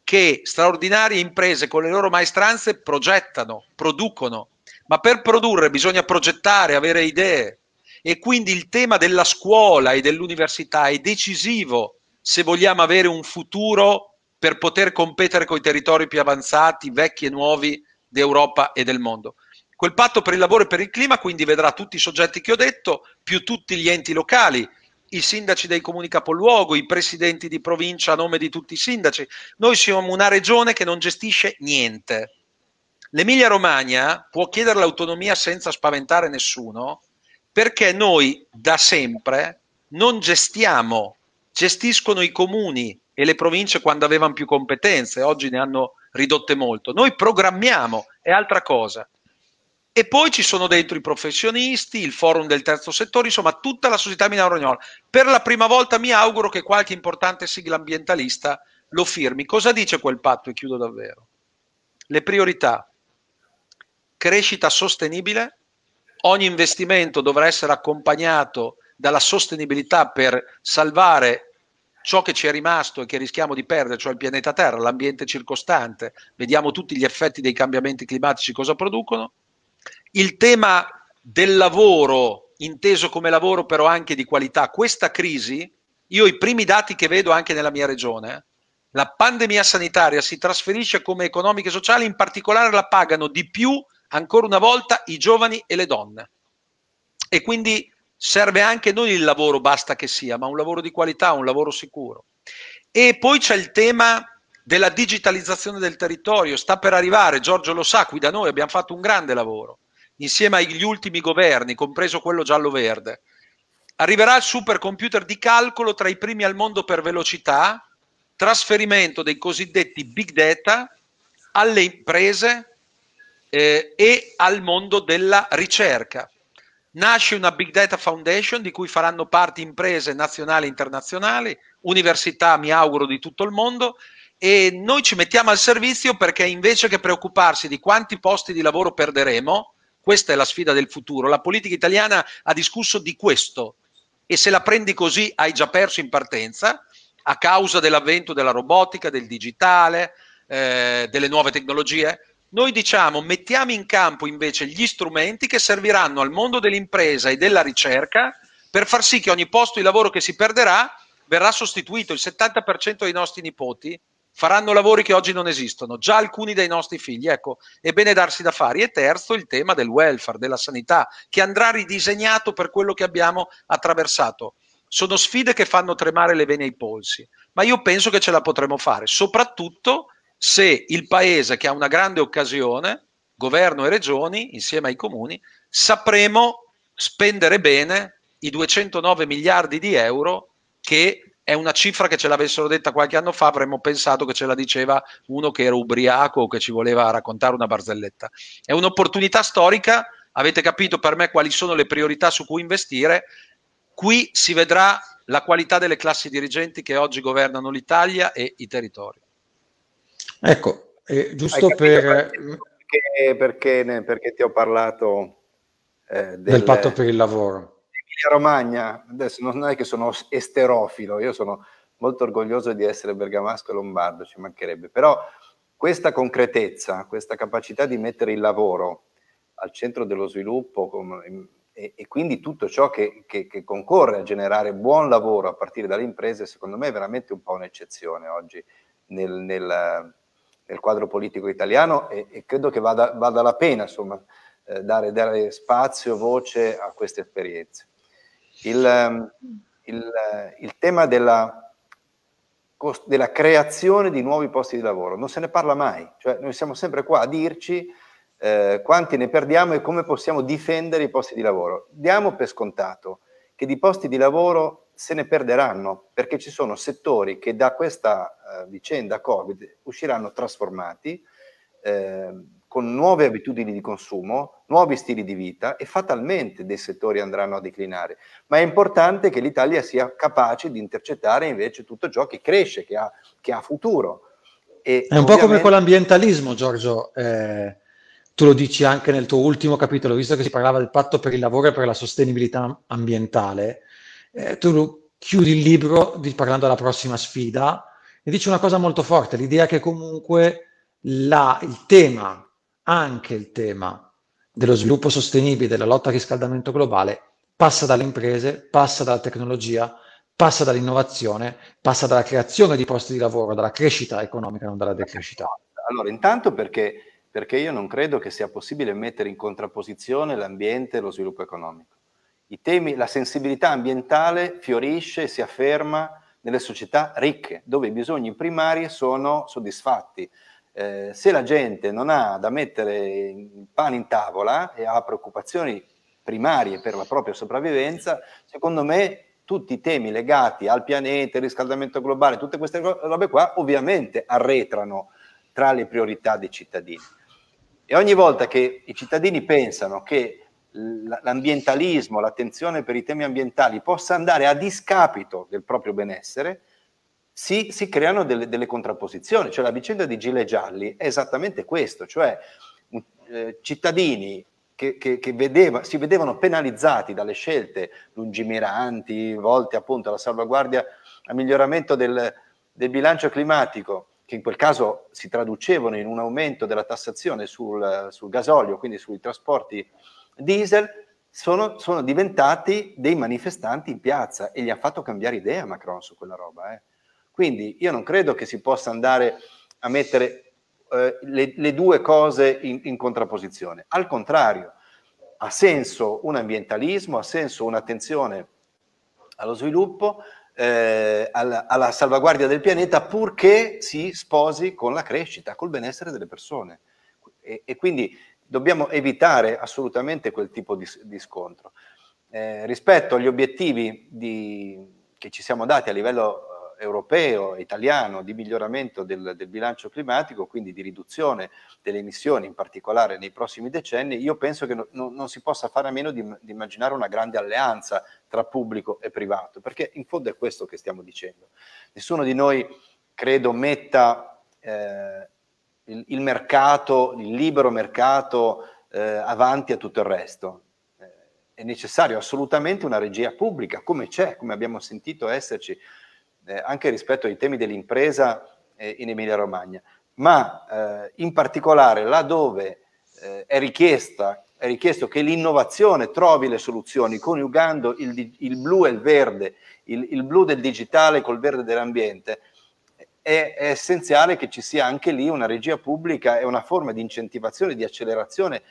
che straordinarie imprese con le loro maestranze progettano, producono. Ma per produrre bisogna progettare, avere idee. E quindi il tema della scuola e dell'università è decisivo se vogliamo avere un futuro per poter competere con i territori più avanzati, vecchi e nuovi d'Europa e del mondo. Quel patto per il lavoro e per il clima quindi vedrà tutti i soggetti che ho detto, più tutti gli enti locali, i sindaci dei comuni capoluogo, i presidenti di provincia a nome di tutti i sindaci. Noi siamo una regione che non gestisce niente. L'Emilia Romagna può chiedere l'autonomia senza spaventare nessuno perché noi da sempre non gestiamo, gestiscono i comuni e le province quando avevano più competenze, oggi ne hanno ridotte molto. Noi programmiamo, è altra cosa. E poi ci sono dentro i professionisti, il forum del terzo settore, insomma tutta la società Milano Ragnola. Per la prima volta mi auguro che qualche importante sigla ambientalista lo firmi. Cosa dice quel patto? E chiudo davvero. Le priorità. Crescita sostenibile. Ogni investimento dovrà essere accompagnato dalla sostenibilità per salvare ciò che ci è rimasto e che rischiamo di perdere, cioè il pianeta Terra, l'ambiente circostante. Vediamo tutti gli effetti dei cambiamenti climatici cosa producono il tema del lavoro, inteso come lavoro però anche di qualità, questa crisi, io i primi dati che vedo anche nella mia regione, la pandemia sanitaria si trasferisce come economica e sociale, in particolare la pagano di più, ancora una volta, i giovani e le donne. E quindi serve anche non il lavoro, basta che sia, ma un lavoro di qualità, un lavoro sicuro. E poi c'è il tema della digitalizzazione del territorio, sta per arrivare, Giorgio lo sa, qui da noi abbiamo fatto un grande lavoro insieme agli ultimi governi, compreso quello giallo-verde. Arriverà il supercomputer di calcolo tra i primi al mondo per velocità, trasferimento dei cosiddetti big data alle imprese eh, e al mondo della ricerca. Nasce una Big Data Foundation di cui faranno parte imprese nazionali e internazionali, università, mi auguro, di tutto il mondo, e noi ci mettiamo al servizio perché invece che preoccuparsi di quanti posti di lavoro perderemo, questa è la sfida del futuro. La politica italiana ha discusso di questo e se la prendi così hai già perso in partenza a causa dell'avvento della robotica, del digitale, eh, delle nuove tecnologie. Noi diciamo mettiamo in campo invece gli strumenti che serviranno al mondo dell'impresa e della ricerca per far sì che ogni posto di lavoro che si perderà verrà sostituito. Il 70% dei nostri nipoti faranno lavori che oggi non esistono, già alcuni dei nostri figli, ecco, è bene darsi da fare. E terzo, il tema del welfare, della sanità, che andrà ridisegnato per quello che abbiamo attraversato. Sono sfide che fanno tremare le vene ai polsi, ma io penso che ce la potremo fare, soprattutto se il Paese, che ha una grande occasione, governo e regioni, insieme ai comuni, sapremo spendere bene i 209 miliardi di euro che è una cifra che ce l'avessero detta qualche anno fa avremmo pensato che ce la diceva uno che era ubriaco o che ci voleva raccontare una barzelletta. È un'opportunità storica, avete capito per me quali sono le priorità su cui investire. Qui si vedrà la qualità delle classi dirigenti che oggi governano l'Italia e i territori. Ecco, eh, giusto per... Perché, perché, perché, ti ho parlato eh, del, del patto per il lavoro Romagna, adesso non è che sono esterofilo, io sono molto orgoglioso di essere bergamasco e lombardo, ci mancherebbe, però questa concretezza, questa capacità di mettere il lavoro al centro dello sviluppo ehm, e, e, quindi tutto ciò che, che, che, concorre a generare buon lavoro a partire dalle imprese, secondo me è veramente un po' un'eccezione oggi nel, nel, nel quadro politico italiano e, e credo che vada, vada, la pena insomma, eh, dare, dare spazio, voce a queste esperienze il, ehm, il, eh, il tema della, della, creazione di nuovi posti di lavoro, non se ne parla mai, cioè noi siamo sempre qua a dirci eh, quanti ne perdiamo e come possiamo difendere i posti di lavoro. Diamo per scontato che di posti di lavoro se ne perderanno perché ci sono settori che da questa eh, vicenda Covid usciranno trasformati. Eh, con nuove abitudini di consumo, nuovi stili di vita e fatalmente dei settori andranno a declinare. Ma è importante che l'Italia sia capace di intercettare invece tutto ciò che cresce, che ha, che ha futuro. E è un po' come con l'ambientalismo, Giorgio. Eh, tu lo dici anche nel tuo ultimo capitolo, visto che si parlava del patto per il lavoro e per la sostenibilità ambientale. Eh, tu chiudi il libro di, parlando della prossima sfida e dici una cosa molto forte, l'idea che comunque la, il tema anche il tema dello sviluppo sostenibile, della lotta al riscaldamento globale, passa dalle imprese, passa dalla tecnologia, passa dall'innovazione, passa dalla creazione di posti di lavoro, dalla crescita economica, non dalla decrescita. Allora, intanto perché, perché io non credo che sia possibile mettere in contrapposizione l'ambiente e lo sviluppo economico. Temi, la sensibilità ambientale fiorisce e si afferma nelle società ricche, dove i bisogni primari sono soddisfatti eh, se la gente non ha da mettere il pane in tavola e ha preoccupazioni primarie per la propria sopravvivenza, secondo me tutti i temi legati al pianeta, al riscaldamento globale, tutte queste robe qua ovviamente arretrano tra le priorità dei cittadini. E ogni volta che i cittadini pensano che l'ambientalismo, l'attenzione per i temi ambientali possa andare a discapito del proprio benessere, si, si creano delle, delle, contrapposizioni. Cioè la vicenda di Gile Gialli è esattamente questo, cioè eh, cittadini che, che, che vedeva, si vedevano penalizzati dalle scelte lungimiranti, volte appunto alla salvaguardia, al miglioramento del, del bilancio climatico, che in quel caso si traducevano in un aumento della tassazione sul, sul gasolio, quindi sui trasporti diesel, sono, sono, diventati dei manifestanti in piazza e gli ha fatto cambiare idea Macron su quella roba. Eh. Quindi io non credo che si possa andare a mettere eh, le, le, due cose in, in contrapposizione. Al contrario, ha senso un ambientalismo, ha senso un'attenzione allo sviluppo, eh, alla, alla, salvaguardia del pianeta purché si sposi con la crescita, col benessere delle persone. E, e quindi dobbiamo evitare assolutamente quel tipo di, di scontro. Eh, rispetto agli obiettivi di, che ci siamo dati a livello europeo, italiano di miglioramento del, del, bilancio climatico, quindi di riduzione delle emissioni, in particolare nei prossimi decenni, io penso che no, no, non si possa fare a meno di, di immaginare una grande alleanza tra pubblico e privato, perché in fondo è questo che stiamo dicendo. Nessuno di noi, credo, metta eh, il, il, mercato, il libero mercato eh, avanti a tutto il resto eh, è necessario assolutamente una regia pubblica, come c'è, come abbiamo sentito esserci eh, anche rispetto ai temi dell'impresa eh, in Emilia-Romagna, ma eh, in particolare laddove eh, è, richiesta, è richiesto che l'innovazione trovi le soluzioni, coniugando il, il blu e il verde, il, il, blu del digitale col verde dell'ambiente, è, è essenziale che ci sia anche lì una regia pubblica e una forma di incentivazione, di accelerazione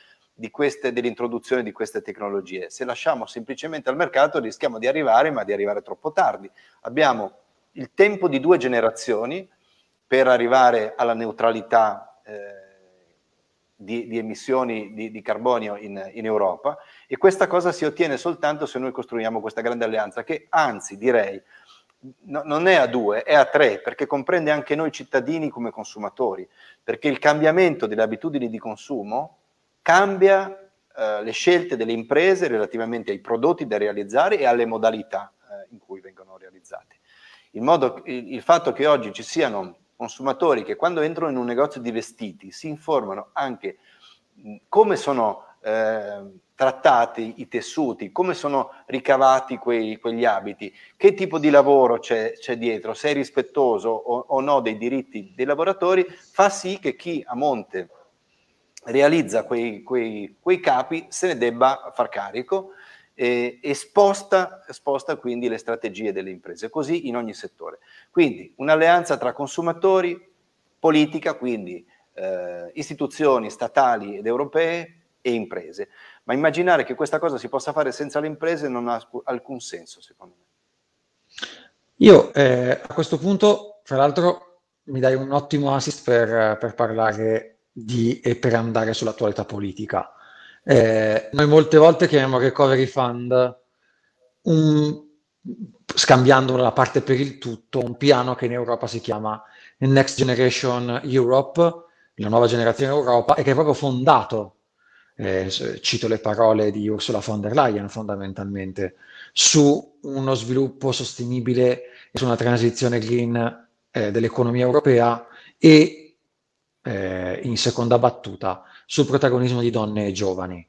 queste, dell'introduzione di queste tecnologie. Se lasciamo semplicemente al mercato rischiamo di arrivare, ma di arrivare troppo tardi. Abbiamo il tempo di due generazioni per arrivare alla neutralità eh, di, di, emissioni di, di carbonio in, in, Europa e questa cosa si ottiene soltanto se noi costruiamo questa grande alleanza che anzi direi no, non è a due, è a tre perché comprende anche noi cittadini come consumatori perché il cambiamento delle abitudini di consumo cambia eh, le scelte delle imprese relativamente ai prodotti da realizzare e alle modalità eh, in cui vengono realizzati il, modo, il, il fatto che oggi ci siano consumatori che quando entrano in un negozio di vestiti si informano anche come sono eh, trattati i tessuti, come sono ricavati quei, quegli abiti, che tipo di lavoro c'è, c'è dietro, se è rispettoso o, o, no dei diritti dei lavoratori, fa sì che chi a monte realizza quei, quei, quei capi se ne debba far carico e, e sposta, sposta, quindi le strategie delle imprese, così in ogni settore. Quindi un'alleanza tra consumatori, politica, quindi eh, istituzioni statali ed europee e imprese. Ma immaginare che questa cosa si possa fare senza le imprese non ha alcun senso, secondo me. Io eh, a questo punto, tra l'altro, mi dai un ottimo assist per, per parlare di, e per andare sull'attualità politica. Eh, noi molte volte chiamiamo recovery fund un, scambiando la parte per il tutto, un piano che in Europa si chiama Next Generation Europe, la nuova generazione Europa, e che è proprio fondato, eh, cito le parole di Ursula von der Leyen fondamentalmente, su uno sviluppo sostenibile e su una transizione green eh, dell'economia europea e eh, in seconda battuta sul protagonismo di donne e giovani.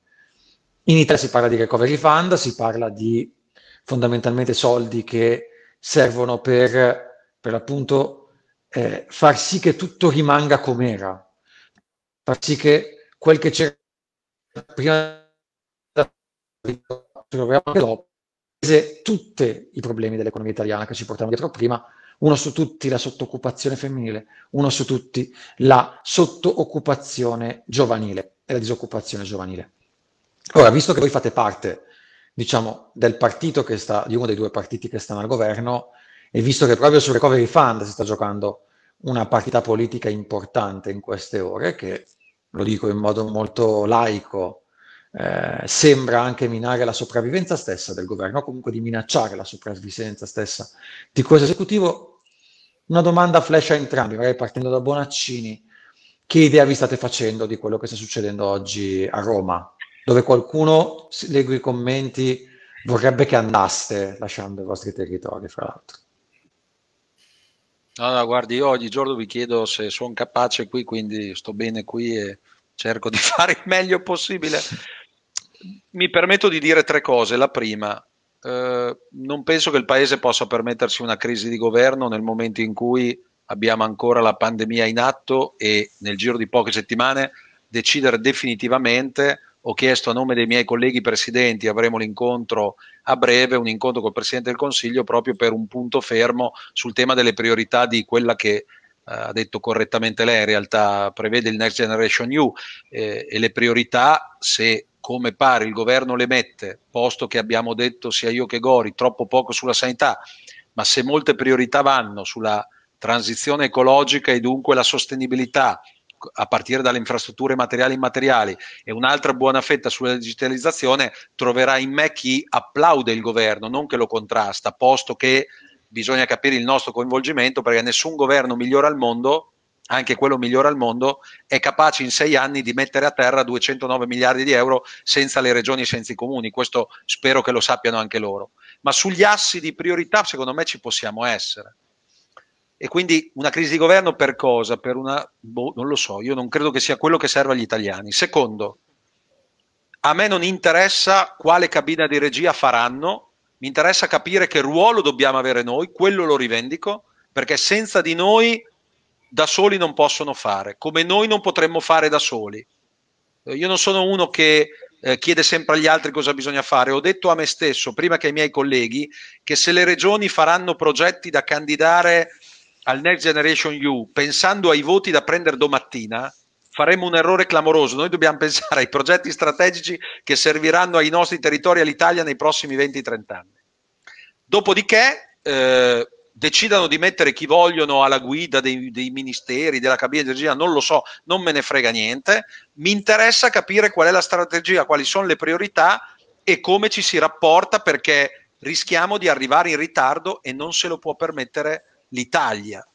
In Italia si parla di recovery fund, si parla di fondamentalmente soldi che servono per, per appunto eh, far sì che tutto rimanga com'era, far sì che quel che c'era prima troviamo anche dopo, tutti i problemi dell'economia italiana che ci portavano dietro prima, uno su tutti la sottoocupazione femminile, uno su tutti la sottoocupazione giovanile e la disoccupazione giovanile. Ora, visto che voi fate parte, diciamo, del partito che sta, di uno dei due partiti che stanno al governo, e visto che proprio sul Recovery Fund si sta giocando una partita politica importante in queste ore, che lo dico in modo molto laico, eh, sembra anche minare la sopravvivenza stessa del governo, o comunque di minacciare la sopravvivenza stessa di questo esecutivo. Una domanda flash a entrambi, magari partendo da Bonaccini. Che idea vi state facendo di quello che sta succedendo oggi a Roma? Dove qualcuno, leggo i commenti, vorrebbe che andaste lasciando i vostri territori, fra l'altro. No, no, guardi, io ogni giorno vi chiedo se sono capace qui, quindi sto bene qui e cerco di fare il meglio possibile. Mi permetto di dire tre cose. La prima, eh, non penso che il Paese possa permettersi una crisi di governo nel momento in cui abbiamo ancora la pandemia in atto e nel giro di poche settimane decidere definitivamente. Ho chiesto a nome dei miei colleghi presidenti, avremo l'incontro a breve, un incontro col Presidente del Consiglio proprio per un punto fermo sul tema delle priorità di quella che eh, ha detto correttamente lei, in realtà prevede il Next Generation EU eh, e le priorità, se come pare il governo le mette, posto che abbiamo detto sia io che Gori troppo poco sulla sanità, ma se molte priorità vanno sulla transizione ecologica e dunque la sostenibilità, a partire dalle infrastrutture materiali e immateriali e un'altra buona fetta sulla digitalizzazione, troverà in me chi applaude il governo, non che lo contrasta, posto che bisogna capire il nostro coinvolgimento perché nessun governo migliore al mondo anche quello migliore al mondo, è capace in sei anni di mettere a terra 209 miliardi di euro senza le regioni e senza i comuni. Questo spero che lo sappiano anche loro. Ma sugli assi di priorità, secondo me, ci possiamo essere. E quindi una crisi di governo per cosa? Per una. Boh, non lo so, io non credo che sia quello che serve agli italiani. Secondo, a me non interessa quale cabina di regia faranno, mi interessa capire che ruolo dobbiamo avere noi, quello lo rivendico, perché senza di noi da soli non possono fare, come noi non potremmo fare da soli. Eh, io non sono uno che eh, chiede sempre agli altri cosa bisogna fare, ho detto a me stesso, prima che ai miei colleghi, che se le regioni faranno progetti da candidare al Next Generation EU pensando ai voti da prendere domattina, faremmo un errore clamoroso. Noi dobbiamo pensare ai progetti strategici che serviranno ai nostri territori e all'Italia nei prossimi 20-30 anni. Dopodiché eh, decidano di mettere chi vogliono alla guida dei, dei ministeri, della cabina di regia, non lo so, non me ne frega niente. Mi interessa capire qual è la strategia, quali sono le priorità e come ci si rapporta perché rischiamo di arrivare in ritardo e non se lo può permettere l'Italia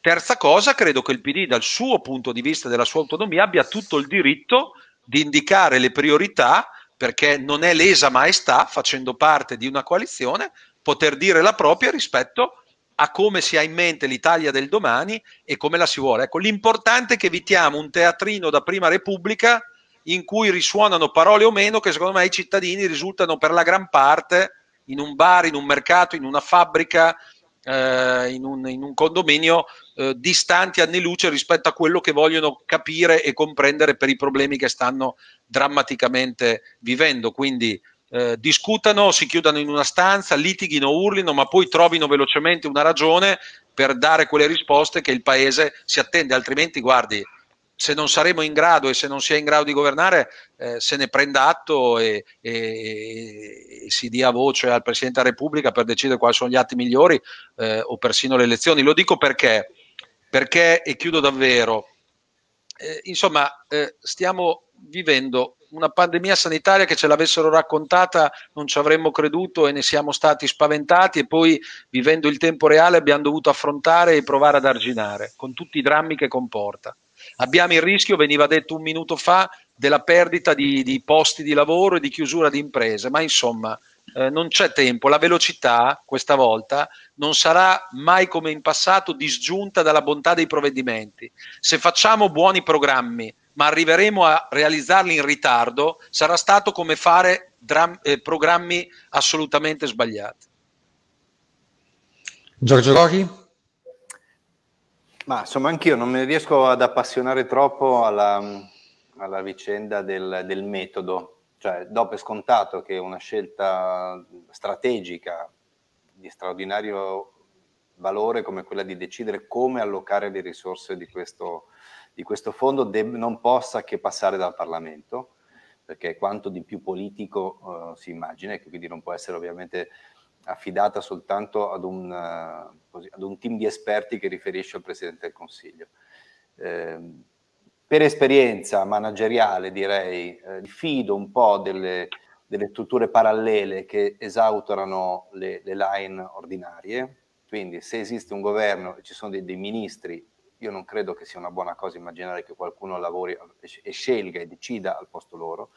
Terza cosa, credo che il PD dal suo punto di vista della sua autonomia abbia tutto il diritto di indicare le priorità perché non è lesa maestà facendo parte di una coalizione poter dire la propria rispetto a come si ha in mente l'Italia del domani e come la si vuole. Ecco, l'importante è che evitiamo un teatrino da prima Repubblica in cui risuonano parole o meno che secondo me ai cittadini risultano per la gran parte in un bar, in un mercato, in una fabbrica, eh, in, un, in, un, condominio eh, distanti anni luce rispetto a quello che vogliono capire e comprendere per i problemi che stanno drammaticamente vivendo. Quindi eh, discutano, si chiudano in una stanza, litighino, urlino, ma poi trovino velocemente una ragione per dare quelle risposte che il Paese si attende, altrimenti guardi se non saremo in grado e se non si è in grado di governare, eh, se ne prenda atto e, e, e, si dia voce al Presidente della Repubblica per decidere quali sono gli atti migliori eh, o persino le elezioni. Lo dico perché, perché e chiudo davvero, eh, insomma, eh, stiamo vivendo una pandemia sanitaria che ce l'avessero raccontata non ci avremmo creduto e ne siamo stati spaventati e poi vivendo il tempo reale abbiamo dovuto affrontare e provare ad arginare con tutti i drammi che comporta. Abbiamo il rischio, veniva detto un minuto fa, della perdita di, di posti di lavoro e di chiusura di imprese, ma insomma eh, non c'è tempo, la velocità questa volta non sarà mai come in passato disgiunta dalla bontà dei provvedimenti. Se facciamo buoni programmi, ma arriveremo a realizzarli in ritardo, sarà stato come fare eh, programmi assolutamente sbagliati. Giorgio Rochi? Ma insomma anch'io non mi riesco ad appassionare troppo alla, alla vicenda del, del, metodo, cioè do per scontato che una scelta strategica di straordinario valore come quella di decidere come allocare le risorse di questo, di questo fondo de- non possa che passare dal Parlamento, perché è quanto di più politico uh, si immagina e quindi non può essere ovviamente affidata soltanto ad un, eh, ad un, team di esperti che riferisce al Presidente del Consiglio. Ehm, per esperienza manageriale direi, eh, fido un po' delle, delle, strutture parallele che esautorano le, le, line ordinarie, quindi se esiste un governo e ci sono dei, dei, ministri, io non credo che sia una buona cosa immaginare che qualcuno lavori e scelga e decida al posto loro.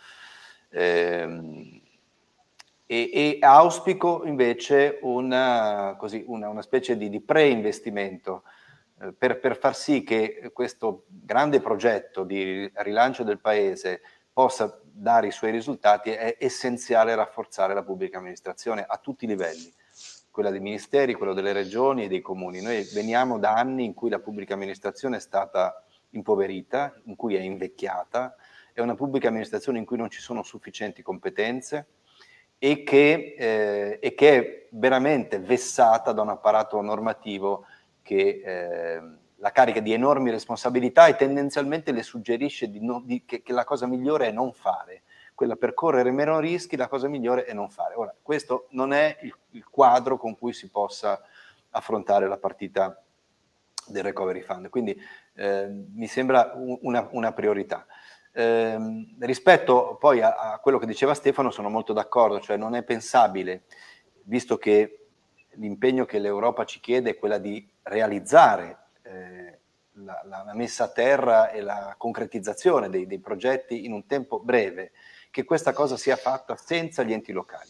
Eh, e, e auspico invece una, eh, così, una, una specie di, di pre-investimento eh, per, per far sì che questo grande progetto di rilancio del Paese possa dare i suoi risultati è essenziale rafforzare la pubblica amministrazione a tutti i livelli quella dei ministeri, quello delle regioni e dei comuni. Noi veniamo da anni in cui la pubblica amministrazione è stata impoverita, in cui è invecchiata, è una pubblica amministrazione in cui non ci sono sufficienti competenze, e che, eh, e che è veramente vessata da un apparato normativo che eh, la carica di enormi responsabilità e tendenzialmente le suggerisce di no, di, che, che, la cosa migliore è non fare. Quella per correre meno rischi, la cosa migliore è non fare. Ora, questo non è il, il quadro con cui si possa affrontare la partita del recovery fund. Quindi eh, mi sembra una, una priorità. Ehm, rispetto poi a, a, quello che diceva Stefano sono molto d'accordo, cioè non è pensabile, visto che l'impegno che l'Europa ci chiede è quella di realizzare eh, la, la, la, messa a terra e la concretizzazione dei, dei progetti in un tempo breve, che questa cosa sia fatta senza gli enti locali.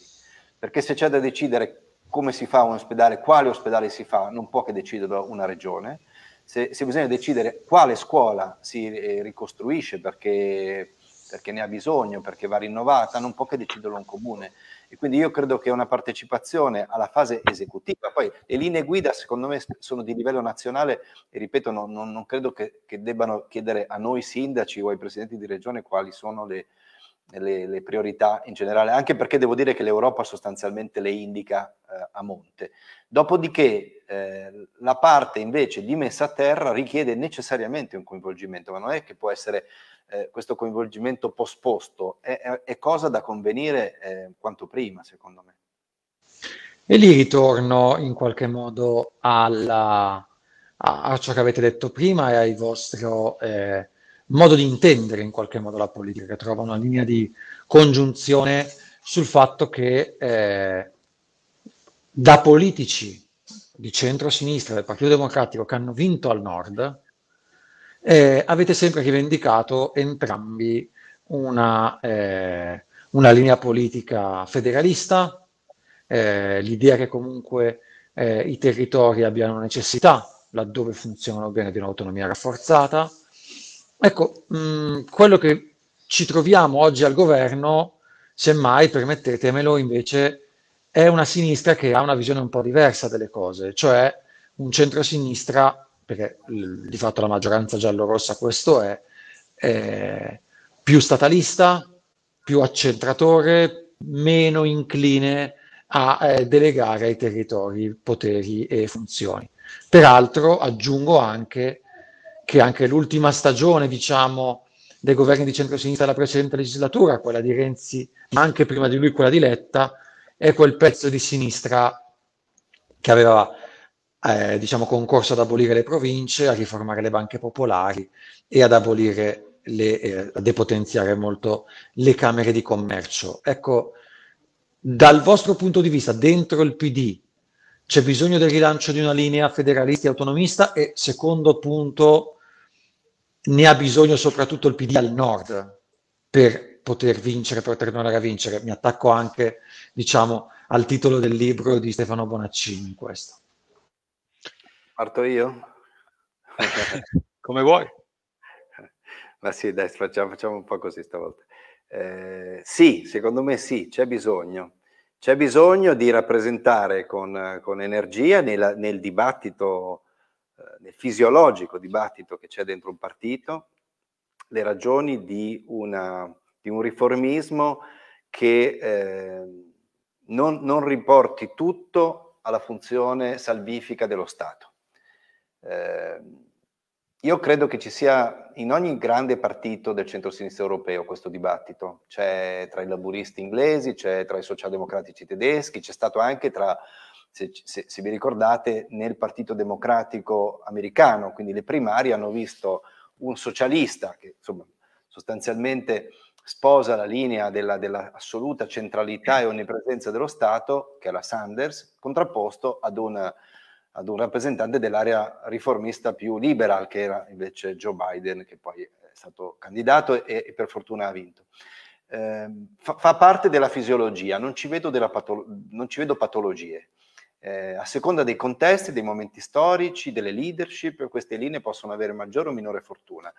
Perché se c'è da decidere come si fa un ospedale, quale ospedale si fa, non può che deciderlo una regione se, se bisogna decidere quale scuola si eh, ricostruisce perché, perché, ne ha bisogno, perché va rinnovata, non può che deciderlo un comune. E quindi io credo che una partecipazione alla fase esecutiva, poi le linee guida secondo me sono di livello nazionale e ripeto, non, non, non credo che, che debbano chiedere a noi sindaci o ai presidenti di regione quali sono le, le, le, priorità in generale, anche perché devo dire che l'Europa sostanzialmente le indica eh, a monte. Dopodiché eh, la parte invece di messa a terra richiede necessariamente un coinvolgimento, ma non è che può essere eh, questo coinvolgimento posposto, è, è, è cosa da convenire eh, quanto prima, secondo me. E lì ritorno in qualche modo alla, a, a, ciò che avete detto prima e al vostro eh, modo di intendere in qualche modo la politica, che trova una linea di congiunzione sul fatto che eh, da politici di centro-sinistra del Partito Democratico che hanno vinto al nord, eh, avete sempre rivendicato entrambi una, eh, una linea politica federalista, eh, l'idea che comunque eh, i territori abbiano necessità, laddove funzionano bene, di un'autonomia rafforzata, Ecco, mh, mm, quello che ci troviamo oggi al governo, semmai, permettetemelo, invece, è una sinistra che ha una visione un po' diversa delle cose, cioè un centro-sinistra, perché di fatto la maggioranza giallorossa questo è, è più statalista, più accentratore, meno incline a eh, delegare ai territori poteri e funzioni. Peraltro aggiungo anche che anche l'ultima stagione, diciamo, dei governi di centro-sinistra della precedente legislatura, quella di Renzi, ma anche prima di lui quella di Letta, è quel pezzo di sinistra che aveva eh, diciamo, concorso ad abolire le province, a riformare le banche popolari e ad abolire le, eh, a depotenziare molto le camere di commercio. Ecco, dal vostro punto di vista, dentro il PD, c'è bisogno del rilancio di una linea federalista e autonomista e secondo punto, ne ha bisogno soprattutto il PD al nord per poter vincere, per poter tornare a vincere. Mi attacco anche, diciamo, al titolo del libro di Stefano Bonaccini in questo. Parto io? Come vuoi. Ma sì, dai, facciamo, facciamo un po' così stavolta. Eh, sì, secondo me sì, c'è bisogno. C'è bisogno di rappresentare con, con energia nella, nel dibattito eh, nel fisiologico dibattito che c'è dentro un partito, le ragioni di, una, di un riformismo che eh, non, non, riporti tutto alla funzione salvifica dello Stato. Eh, io credo che ci sia in ogni grande partito del centro-sinistra europeo questo dibattito. C'è tra i laburisti inglesi, c'è tra i socialdemocratici tedeschi, c'è stato anche tra se, se, se vi ricordate, nel Partito Democratico americano, quindi le primarie hanno visto un socialista che insomma, sostanzialmente sposa la linea dell'assoluta centralità e onnipresenza dello Stato, che era Sanders, contrapposto ad, una, ad un rappresentante dell'area riformista più liberal, che era invece Joe Biden, che poi è stato candidato e, e per fortuna ha vinto. Eh, fa, fa, parte della fisiologia, non ci vedo, patolo non ci vedo patologie eh, a seconda dei contesti, dei momenti storici, delle leadership, queste linee possono avere maggiore o minore fortuna.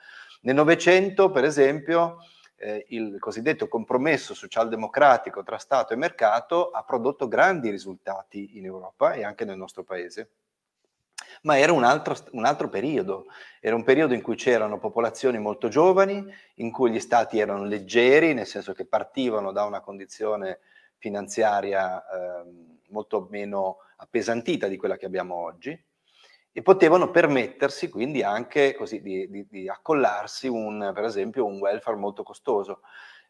Nel Novecento, per esempio, eh, il cosiddetto compromesso socialdemocratico tra Stato e mercato ha prodotto grandi risultati in Europa e anche nel nostro paese ma era un altro, un altro, periodo, era un periodo in cui c'erano popolazioni molto giovani, in cui gli stati erano leggeri, nel senso che partivano da una condizione finanziaria eh, molto meno appesantita di quella che abbiamo oggi e potevano permettersi quindi anche così, di, di, di, accollarsi un, per esempio un welfare molto costoso.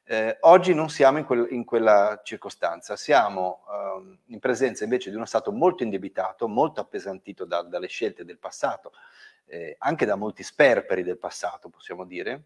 Eh, oggi non siamo in, quel, in quella circostanza, siamo eh, in presenza invece di uno Stato molto indebitato, molto appesantito da, dalle scelte del passato, eh, anche da molti sperperi del passato, possiamo dire.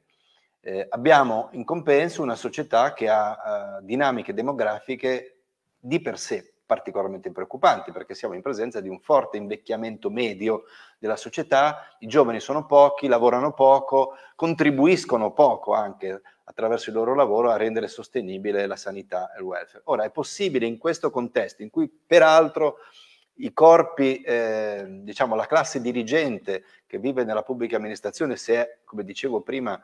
Eh, abbiamo in compenso una società che ha eh, dinamiche demografiche di per sé particolarmente preoccupanti perché siamo in presenza di un forte invecchiamento medio della società, i giovani sono pochi, lavorano poco, contribuiscono poco anche attraverso il loro lavoro a rendere sostenibile la sanità e il welfare. Ora è possibile in questo contesto in cui peraltro i corpi, eh, diciamo la classe dirigente che vive nella pubblica amministrazione se è, come dicevo prima,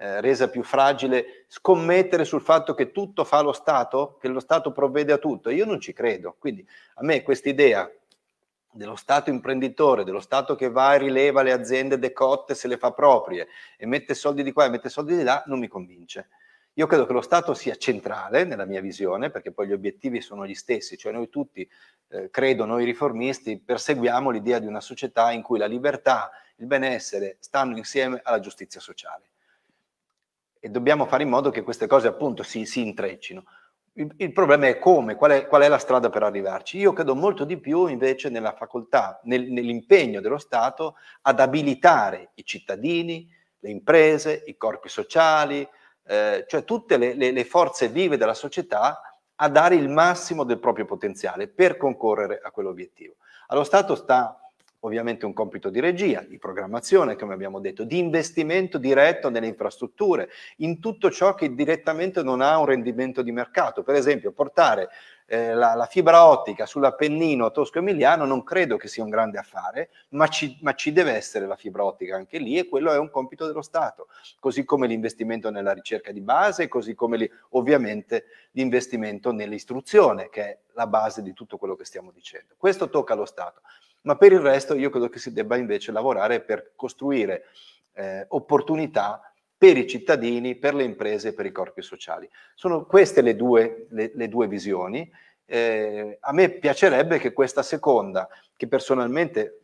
eh, resa più fragile, scommettere sul fatto che tutto fa lo Stato, che lo Stato provvede a tutto. Io non ci credo. Quindi a me questa idea dello Stato imprenditore, dello Stato che va e rileva le aziende decotte, se le fa proprie e mette soldi di qua e mette soldi di là, non mi convince. Io credo che lo Stato sia centrale nella mia visione, perché poi gli obiettivi sono gli stessi, cioè noi tutti, eh, credo, noi riformisti, perseguiamo l'idea di una società in cui la libertà, il benessere stanno insieme alla giustizia sociale e dobbiamo fare in modo che queste cose appunto si, si intreccino. Il, il, problema è come, qual è, qual è, la strada per arrivarci. Io credo molto di più invece nella facoltà, nel, nell'impegno dello Stato ad abilitare i cittadini, le imprese, i corpi sociali, eh, cioè tutte le, le, le forze vive della società a dare il massimo del proprio potenziale per concorrere a quell'obiettivo. Allo Stato sta ovviamente un compito di regia, di programmazione, come abbiamo detto, di investimento diretto nelle infrastrutture, in tutto ciò che direttamente non ha un rendimento di mercato. Per esempio, portare eh, la, la, fibra ottica sull'Appennino tosco-emiliano non credo che sia un grande affare, ma ci, ma ci deve essere la fibra ottica anche lì e quello è un compito dello Stato, così come l'investimento nella ricerca di base, così come lì, ovviamente l'investimento nell'istruzione, che è la base di tutto quello che stiamo dicendo. Questo tocca allo Stato ma per il resto io credo che si debba invece lavorare per costruire eh, opportunità per i cittadini, per le imprese per i corpi sociali. Sono queste le due, le, le due visioni. Eh, a me piacerebbe che questa seconda, che personalmente,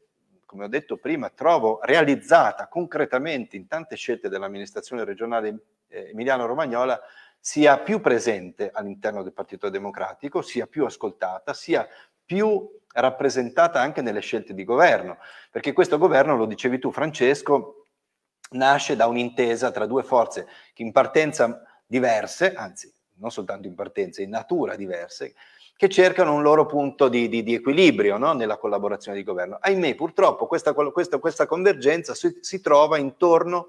come ho detto prima, trovo realizzata concretamente in tante scelte dell'amministrazione regionale eh, emiliano-romagnola, sia più presente all'interno del Partito Democratico, sia più ascoltata, sia più rappresentata anche nelle scelte di governo, perché questo governo, lo dicevi tu Francesco, nasce da un'intesa tra due forze che in partenza diverse, anzi non soltanto in partenza, in natura diverse, che cercano un loro punto di, di, di equilibrio no? nella collaborazione di governo. Ahimè, purtroppo questa, questa, questa convergenza si, si, trova intorno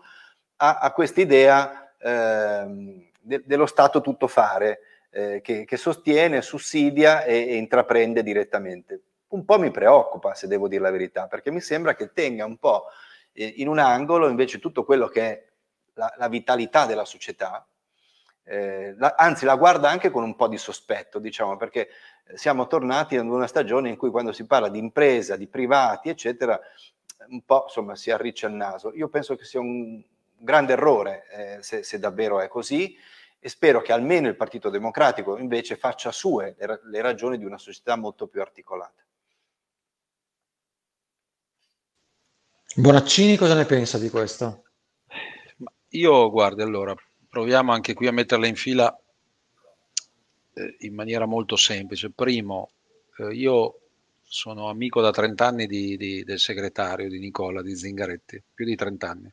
a, a quest'idea eh, de, dello Stato tuttofare, eh, che, che, sostiene, sussidia e, e intraprende direttamente. Un po' mi preoccupa, se devo dire la verità, perché mi sembra che tenga un po' eh, in un angolo invece tutto quello che è la, la vitalità della società, eh, la, anzi la guarda anche con un po' di sospetto, diciamo, perché eh, siamo tornati ad una stagione in cui quando si parla di impresa, di privati, eccetera, un po' insomma si arriccia il naso. Io penso che sia un grande errore eh, se, se, davvero è così e spero che almeno il Partito Democratico invece faccia sue le ragioni di una società molto più articolata. Bonaccini cosa ne pensa di questo? Io guardi allora, proviamo anche qui a metterla in fila eh, in maniera molto semplice. Primo, eh, io sono amico da 30 anni di, di, del segretario di Nicola, di Zingaretti, più di 30 anni.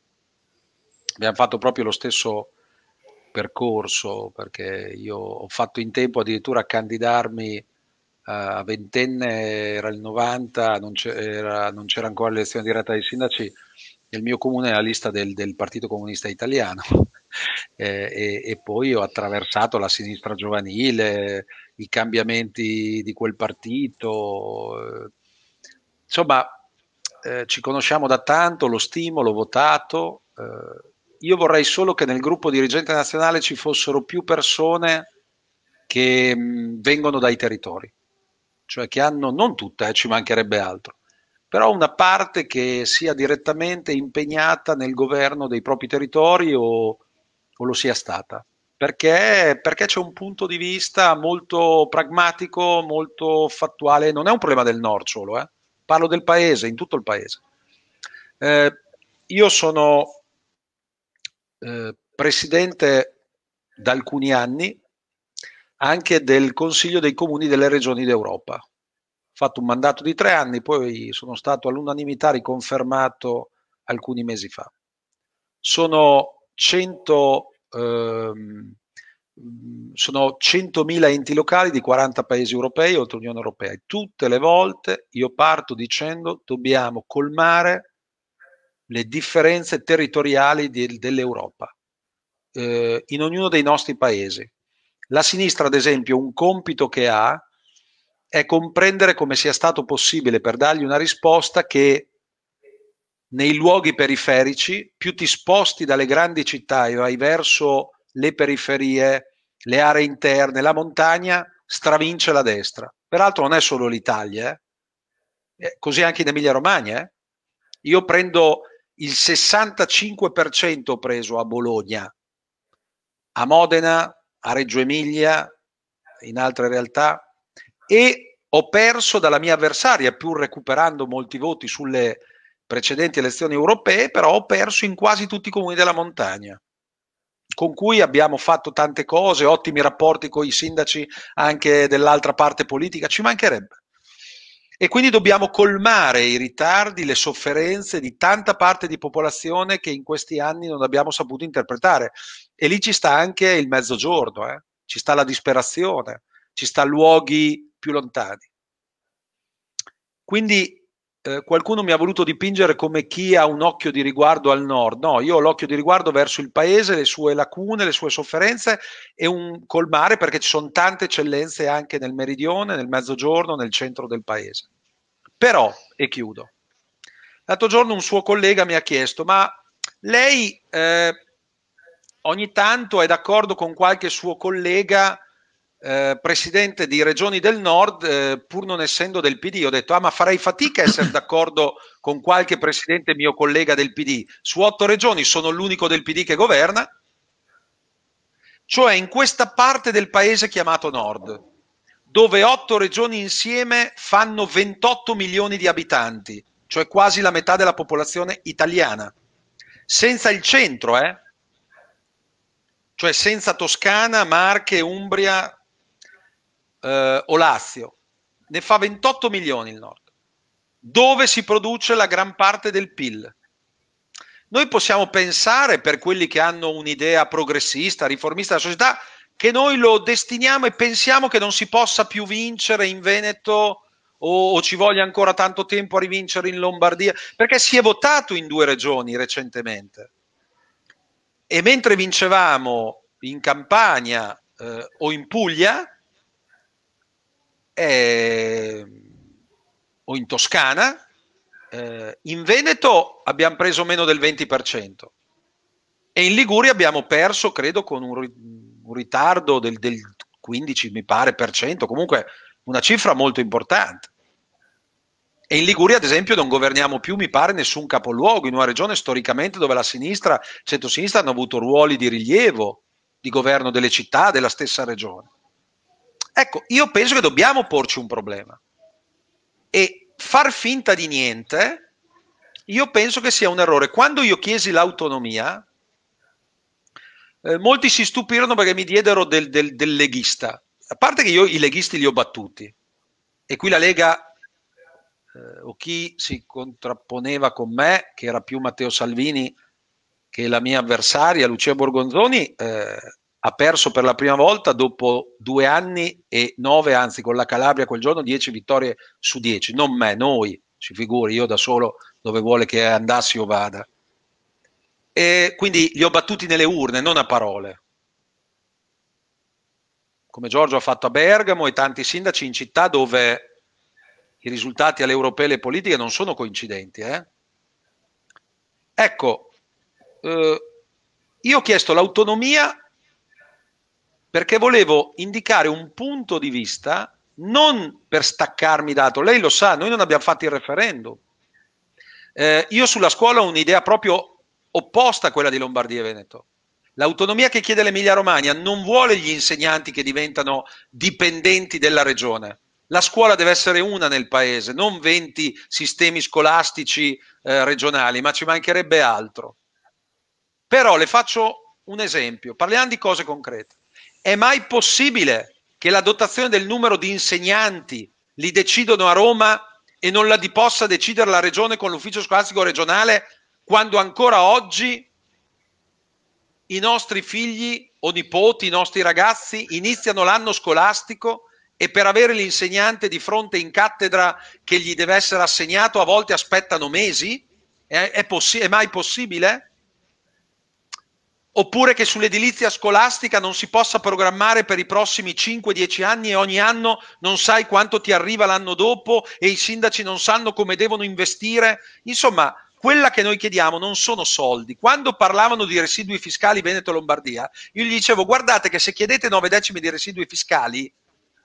Abbiamo fatto proprio lo stesso percorso, perché io ho fatto in tempo addirittura a candidarmi eh, a ventenne, era il 90, non c'era, non c'era ancora l'elezione diretta dei sindaci, nel mio comune la lista del, del Partito Comunista Italiano eh, e, e, poi ho attraversato la sinistra giovanile, i cambiamenti di quel partito, eh. insomma eh, ci conosciamo da tanto, lo stimolo votato. Eh, io vorrei solo che nel gruppo dirigente nazionale ci fossero più persone che mh, mm, vengono dai territori, cioè che hanno, non tutte, eh, ci mancherebbe altro, però una parte che sia direttamente impegnata nel governo dei propri territori o, o lo sia stata. Perché, perché c'è un punto di vista molto pragmatico, molto fattuale, non è un problema del nord solo, eh? parlo del paese, in tutto il paese. Eh, io sono eh, presidente da alcuni anni anche del Consiglio dei Comuni delle Regioni d'Europa. Ho fatto un mandato di tre anni, poi sono stato all'unanimità riconfermato alcuni mesi fa. Sono 100 ehm, sono 100.000 enti locali di 40 paesi europei oltre l'Unione Europea e tutte le volte io parto dicendo dobbiamo colmare le differenze territoriali di, dell'Europa eh, in ognuno dei nostri paesi. La sinistra, ad esempio, un compito che ha è comprendere come sia stato possibile per dargli una risposta che nei luoghi periferici, più ti sposti dalle grandi città e vai verso le periferie, le aree interne, la montagna, stravince la destra. Peraltro non è solo l'Italia, eh? così anche in Emilia Romagna. Eh? Io prendo il 65% ho preso a Bologna, a Modena, a Reggio Emilia, in altre realtà, e ho perso dalla mia avversaria, pur recuperando molti voti sulle precedenti elezioni europee, però ho perso in quasi tutti i comuni della montagna, con cui abbiamo fatto tante cose, ottimi rapporti con i sindaci anche dell'altra parte politica, ci mancherebbe. E quindi dobbiamo colmare i ritardi, le sofferenze di tanta parte di popolazione che in questi anni non abbiamo saputo interpretare. E lì ci sta anche il mezzogiorno, eh? ci sta la disperazione, ci sta luoghi più lontani. Quindi eh, qualcuno mi ha voluto dipingere come chi ha un occhio di riguardo al nord. No, io ho l'occhio di riguardo verso il paese, le sue lacune, le sue sofferenze e un colmare perché ci sono tante eccellenze anche nel meridione, nel mezzogiorno, nel centro del paese. Però, e chiudo, l'altro giorno un suo collega mi ha chiesto, ma lei eh, ogni tanto è d'accordo con qualche suo collega? Eh, presidente di Regioni del Nord, eh, pur non essendo del PD, ho detto, ah ma farei fatica a essere d'accordo con qualche presidente mio collega del PD. Su otto regioni sono l'unico del PD che governa, cioè in questa parte del paese chiamato Nord, dove otto regioni insieme fanno 28 milioni di abitanti, cioè quasi la metà della popolazione italiana, senza il centro, eh? cioè senza Toscana, Marche, Umbria, eh, Lazio, ne fa 28 milioni il nord, dove si produce la gran parte del PIL. Noi possiamo pensare, per quelli che hanno un'idea progressista, riformista della società, che noi lo destiniamo e pensiamo che non si possa più vincere in Veneto o, o, ci voglia ancora tanto tempo a rivincere in Lombardia, perché si è votato in due regioni recentemente. E mentre vincevamo in Campania eh, o in Puglia, eh, o in Toscana. Eh, in Veneto abbiamo preso meno del 20% e in Liguria abbiamo perso, credo, con un, un ritardo del, del 15, mi pare, per cento, comunque una cifra molto importante. E in Liguria, ad esempio, non governiamo più, mi pare, nessun capoluogo, in una regione storicamente dove la sinistra, centro-sinistra, hanno avuto ruoli di rilievo di governo delle città della stessa regione. Ecco, io penso che dobbiamo porci un problema e far finta di niente, io penso che sia un errore. Quando io chiesi l'autonomia, eh, molti si stupirono perché mi diedero del, del, del leghista. A parte che io i leghisti li ho battuti e qui la Lega eh, o chi si contrapponeva con me, che era più Matteo Salvini che la mia avversaria Lucia Borgonzoni, eh, ha perso per la prima volta dopo due anni e nove, anzi con la Calabria quel giorno, dieci vittorie su dieci, non me, noi, si figuri, io da solo dove vuole che andassi o vada. E quindi li ho battuti nelle urne, non a parole. Come Giorgio ha fatto a Bergamo e tanti sindaci in città dove i risultati alle europee e le politiche non sono coincidenti. Eh? Ecco, eh, io ho chiesto l'autonomia perché volevo indicare un punto di vista non per staccarmi da altro. Lei lo sa, noi non abbiamo fatto il referendum. Eh, io sulla scuola ho un'idea proprio opposta a quella di Lombardia e Veneto. L'autonomia che chiede l'Emilia Romagna non vuole gli insegnanti che diventano dipendenti della regione. La scuola deve essere una nel paese, non 20 sistemi scolastici eh, regionali, ma ci mancherebbe altro. Però le faccio un esempio, parliamo di cose concrete. È mai possibile che la dotazione del numero di insegnanti li decidono a Roma e non la possa decidere la regione con l'ufficio scolastico regionale quando ancora oggi i nostri figli o nipoti, i nostri ragazzi iniziano l'anno scolastico e per avere l'insegnante di fronte in cattedra che gli deve essere assegnato a volte aspettano mesi? È, è, possi- è mai possibile? oppure che sull'edilizia scolastica non si possa programmare per i prossimi 5-10 anni e ogni anno non sai quanto ti arriva l'anno dopo e i sindaci non sanno come devono investire. Insomma, quella che noi chiediamo non sono soldi. Quando parlavano di residui fiscali Veneto Lombardia, io gli dicevo guardate che se chiedete 9 decimi di residui fiscali,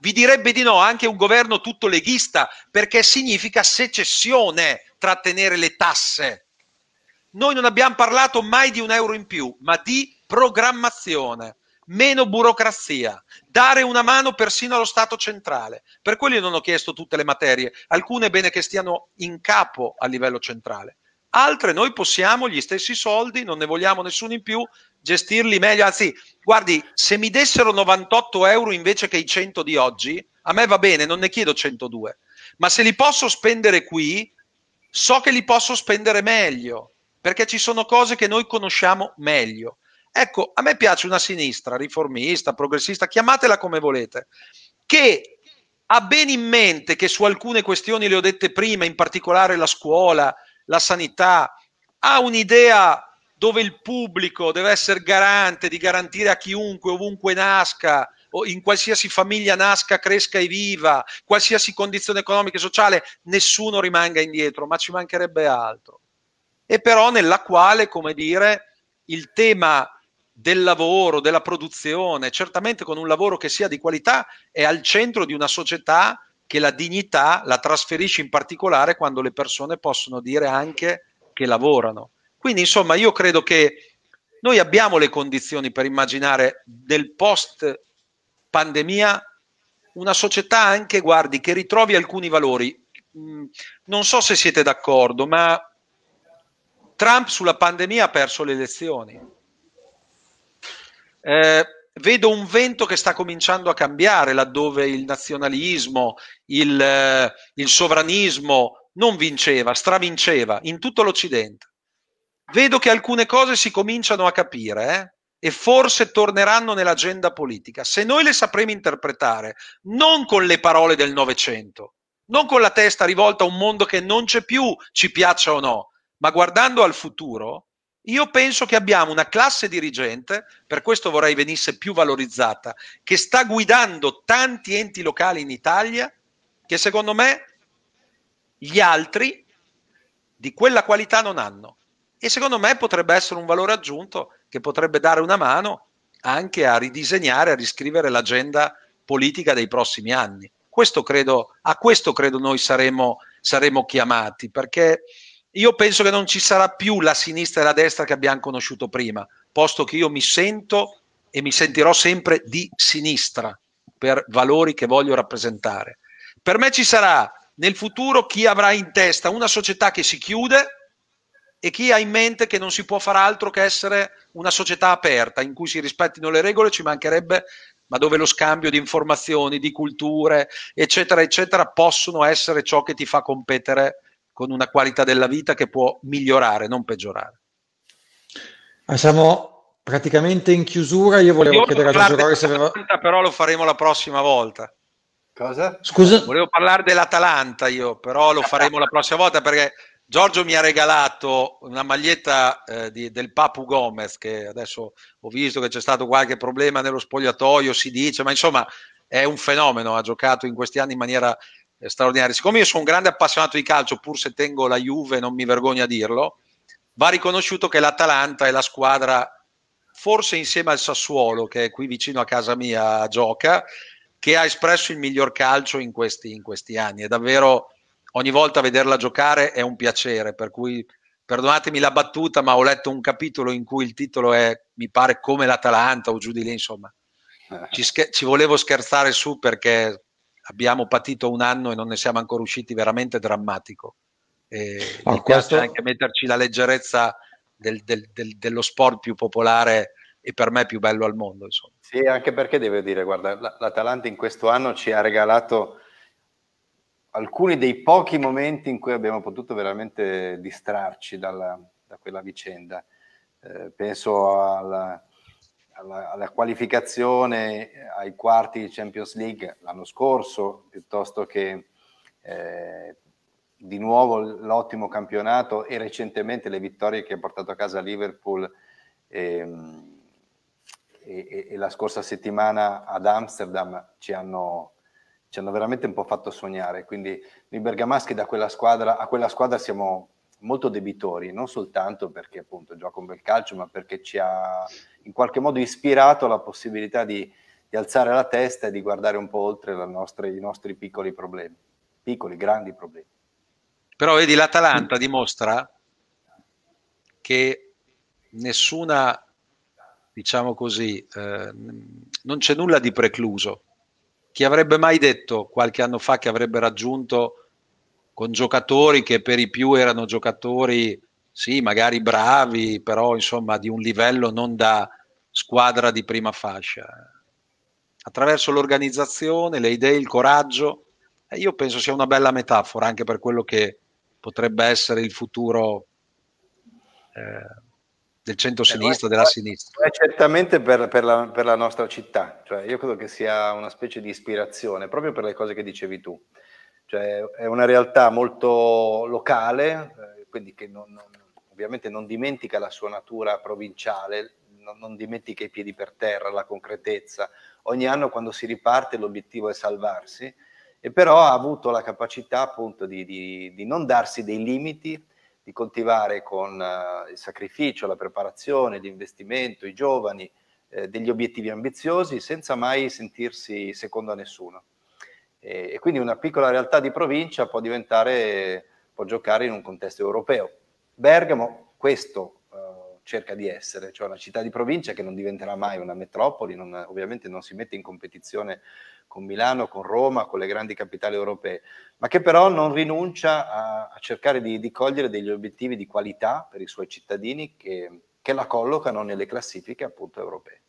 vi direbbe di no anche un governo tutto leghista, perché significa secessione trattenere le tasse noi non abbiamo parlato mai di un euro in più, ma di programmazione, meno burocrazia, dare una mano persino allo Stato centrale. Per quello non ho chiesto tutte le materie, alcune bene che stiano in capo a livello centrale, altre noi possiamo gli stessi soldi, non ne vogliamo nessuno in più, gestirli meglio. Anzi, guardi, se mi dessero 98 euro invece che i 100 di oggi, a me va bene, non ne chiedo 102, ma se li posso spendere qui, so che li posso spendere meglio perché ci sono cose che noi conosciamo meglio. Ecco, a me piace una sinistra, riformista, progressista, chiamatela come volete, che ha ben in mente che su alcune questioni le ho dette prima, in particolare la scuola, la sanità, ha un'idea dove il pubblico deve essere garante di garantire a chiunque, ovunque nasca, o in qualsiasi famiglia nasca, cresca e viva, qualsiasi condizione economica e sociale, nessuno rimanga indietro, ma ci mancherebbe altro e però nella quale, come dire, il tema del lavoro, della produzione, certamente con un lavoro che sia di qualità, è al centro di una società che la dignità la trasferisce in particolare quando le persone possono dire anche che lavorano. Quindi insomma io credo che noi abbiamo le condizioni per immaginare del post pandemia una società anche, guardi, che ritrovi alcuni valori. Mm, non so se siete d'accordo, ma Trump sulla pandemia ha perso le elezioni. Eh, vedo un vento che sta cominciando a cambiare laddove il nazionalismo, il, eh, il sovranismo non vinceva, stravinceva in tutto l'Occidente. Vedo che alcune cose si cominciano a capire eh? e forse torneranno nell'agenda politica. Se noi le sapremo interpretare, non con le parole del Novecento, non con la testa rivolta a un mondo che non c'è più, ci piaccia o no, ma guardando al futuro, io penso che abbiamo una classe dirigente, per questo vorrei venisse più valorizzata, che sta guidando tanti enti locali in Italia, che secondo me gli altri di quella qualità non hanno. E secondo me potrebbe essere un valore aggiunto che potrebbe dare una mano anche a ridisegnare, a riscrivere l'agenda politica dei prossimi anni. Questo credo, a questo credo noi saremo, saremo chiamati, perché io penso che non ci sarà più la sinistra e la destra che abbiamo conosciuto prima, posto che io mi sento e mi sentirò sempre di sinistra per valori che voglio rappresentare. Per me ci sarà nel futuro chi avrà in testa una società che si chiude e chi ha in mente che non si può fare altro che essere una società aperta in cui si rispettino le regole, ci mancherebbe, ma dove lo scambio di informazioni, di culture, eccetera, eccetera, possono essere ciò che ti fa competere con una qualità della vita che può migliorare, non peggiorare. Ma ah, siamo praticamente in chiusura, io volevo io chiedere a Giorgio Gori se aveva... Però lo faremo la prossima volta. Cosa? Scusa? Volevo parlare dell'Atalanta io, però lo faremo la prossima volta perché Giorgio mi ha regalato una maglietta eh, di, del Papu Gomez, che adesso ho visto che c'è stato qualche problema nello spogliatoio, si dice, ma insomma è un fenomeno, ha giocato in questi anni in maniera straordinari. Siccome io sono un grande appassionato di calcio, pur se tengo la Juve, non mi vergogno a dirlo, va riconosciuto che l'Atalanta è la squadra, forse insieme al Sassuolo, che è qui vicino a casa mia, gioca, che ha espresso il miglior calcio in questi, in questi anni. È davvero ogni volta vederla giocare è un piacere, per cui perdonatemi la battuta, ma ho letto un capitolo in cui il titolo è, mi pare, come l'Atalanta o giù di lì, insomma. Eh. Ci, scher- ci volevo scherzare su perché abbiamo patito un anno e non ne siamo ancora usciti veramente drammatico. E ah, mi questo... piace anche metterci la leggerezza del, del, del, dello sport più popolare e per me più bello al mondo. Insomma. Sì, anche perché devo dire, guarda, l'Atalanta in questo anno ci ha regalato alcuni dei pochi momenti in cui abbiamo potuto veramente distrarci dalla, da quella vicenda. Eh, penso alla, alla, alla qualificazione eh, ai quarti di Champions League l'anno scorso, piuttosto che eh, di nuovo l'ottimo campionato e recentemente le vittorie che ha portato a casa Liverpool ehm, e, e, e, la scorsa settimana ad Amsterdam ci hanno, ci hanno veramente un po' fatto sognare. Quindi noi bergamaschi da quella squadra, a quella squadra siamo molto debitori, non soltanto perché appunto gioca un bel calcio, ma perché ci ha in qualche modo ispirato la possibilità di, di alzare la testa e di guardare un po' oltre nostra, i nostri piccoli problemi, piccoli, grandi problemi. Però vedi, l'Atalanta dimostra che nessuna, diciamo così, eh, non c'è nulla di precluso. Chi avrebbe mai detto qualche anno fa che avrebbe raggiunto con giocatori che per i più erano giocatori, sì, magari bravi, però insomma di un livello non da squadra di prima fascia. Attraverso l'organizzazione, le idee, il coraggio, eh, io penso sia una bella metafora anche per quello che potrebbe essere il futuro. Eh, del centro-sinistra, della sinistra. Eh, certamente per, per, la, per, la, nostra città, cioè, io credo che sia una specie di ispirazione, proprio per le cose che dicevi tu. Cioè, è una realtà molto locale, eh, quindi che non, non, ovviamente non dimentica la sua natura provinciale, non, non, dimentica i piedi per terra, la concretezza. Ogni anno quando si riparte l'obiettivo è salvarsi, e però ha avuto la capacità appunto di, di, di non darsi dei limiti, di coltivare con eh, il sacrificio, la preparazione, l'investimento, i giovani, eh, degli obiettivi ambiziosi senza mai sentirsi secondo a nessuno. E, e quindi una piccola realtà di provincia può diventare, può giocare in un contesto europeo. Bergamo questo uh, cerca di essere, cioè una città di provincia che non diventerà mai una metropoli, non, ovviamente non si mette in competizione con Milano, con Roma, con le grandi capitali europee, ma che però non rinuncia a, a cercare di, di, cogliere degli obiettivi di qualità per i suoi cittadini che, che la collocano nelle classifiche appunto europee.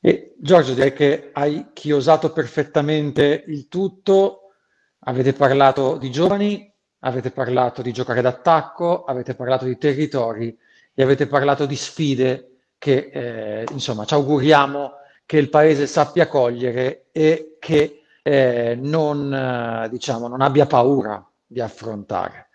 E Giorgio, direi che hai chiosato perfettamente il tutto. Avete parlato di giovani, avete parlato di giocare d'attacco, avete parlato di territori e avete parlato di sfide che eh, insomma ci auguriamo che il paese sappia cogliere e che eh, non, eh, diciamo, non abbia paura di affrontare.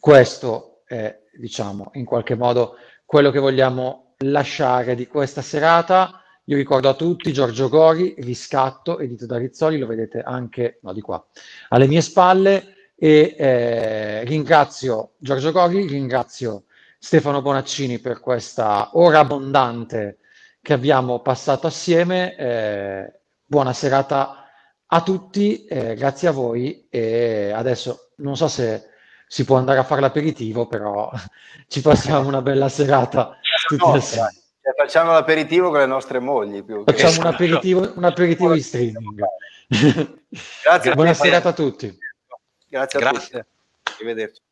Questo è diciamo, in qualche modo quello che vogliamo lasciare di questa serata io ricordo a tutti Giorgio Gori, Riscatto, edito da Rizzoli, lo vedete anche no, di qua, alle mie spalle. E eh, ringrazio Giorgio Gori, ringrazio Stefano Bonaccini per questa ora abbondante che abbiamo passato assieme. Eh, buona serata a tutti, eh, grazie a voi e adesso non so se si può andare a fare l'aperitivo, però ci passiamo una bella serata tutti no, eh, facciamo l'aperitivo con le nostre mogli. Più. Facciamo esatto. un aperitivo, un aperitivo in streaming. Grazie. Buona serata a tutti. Grazie a Grazie. tutti. Arrivederci.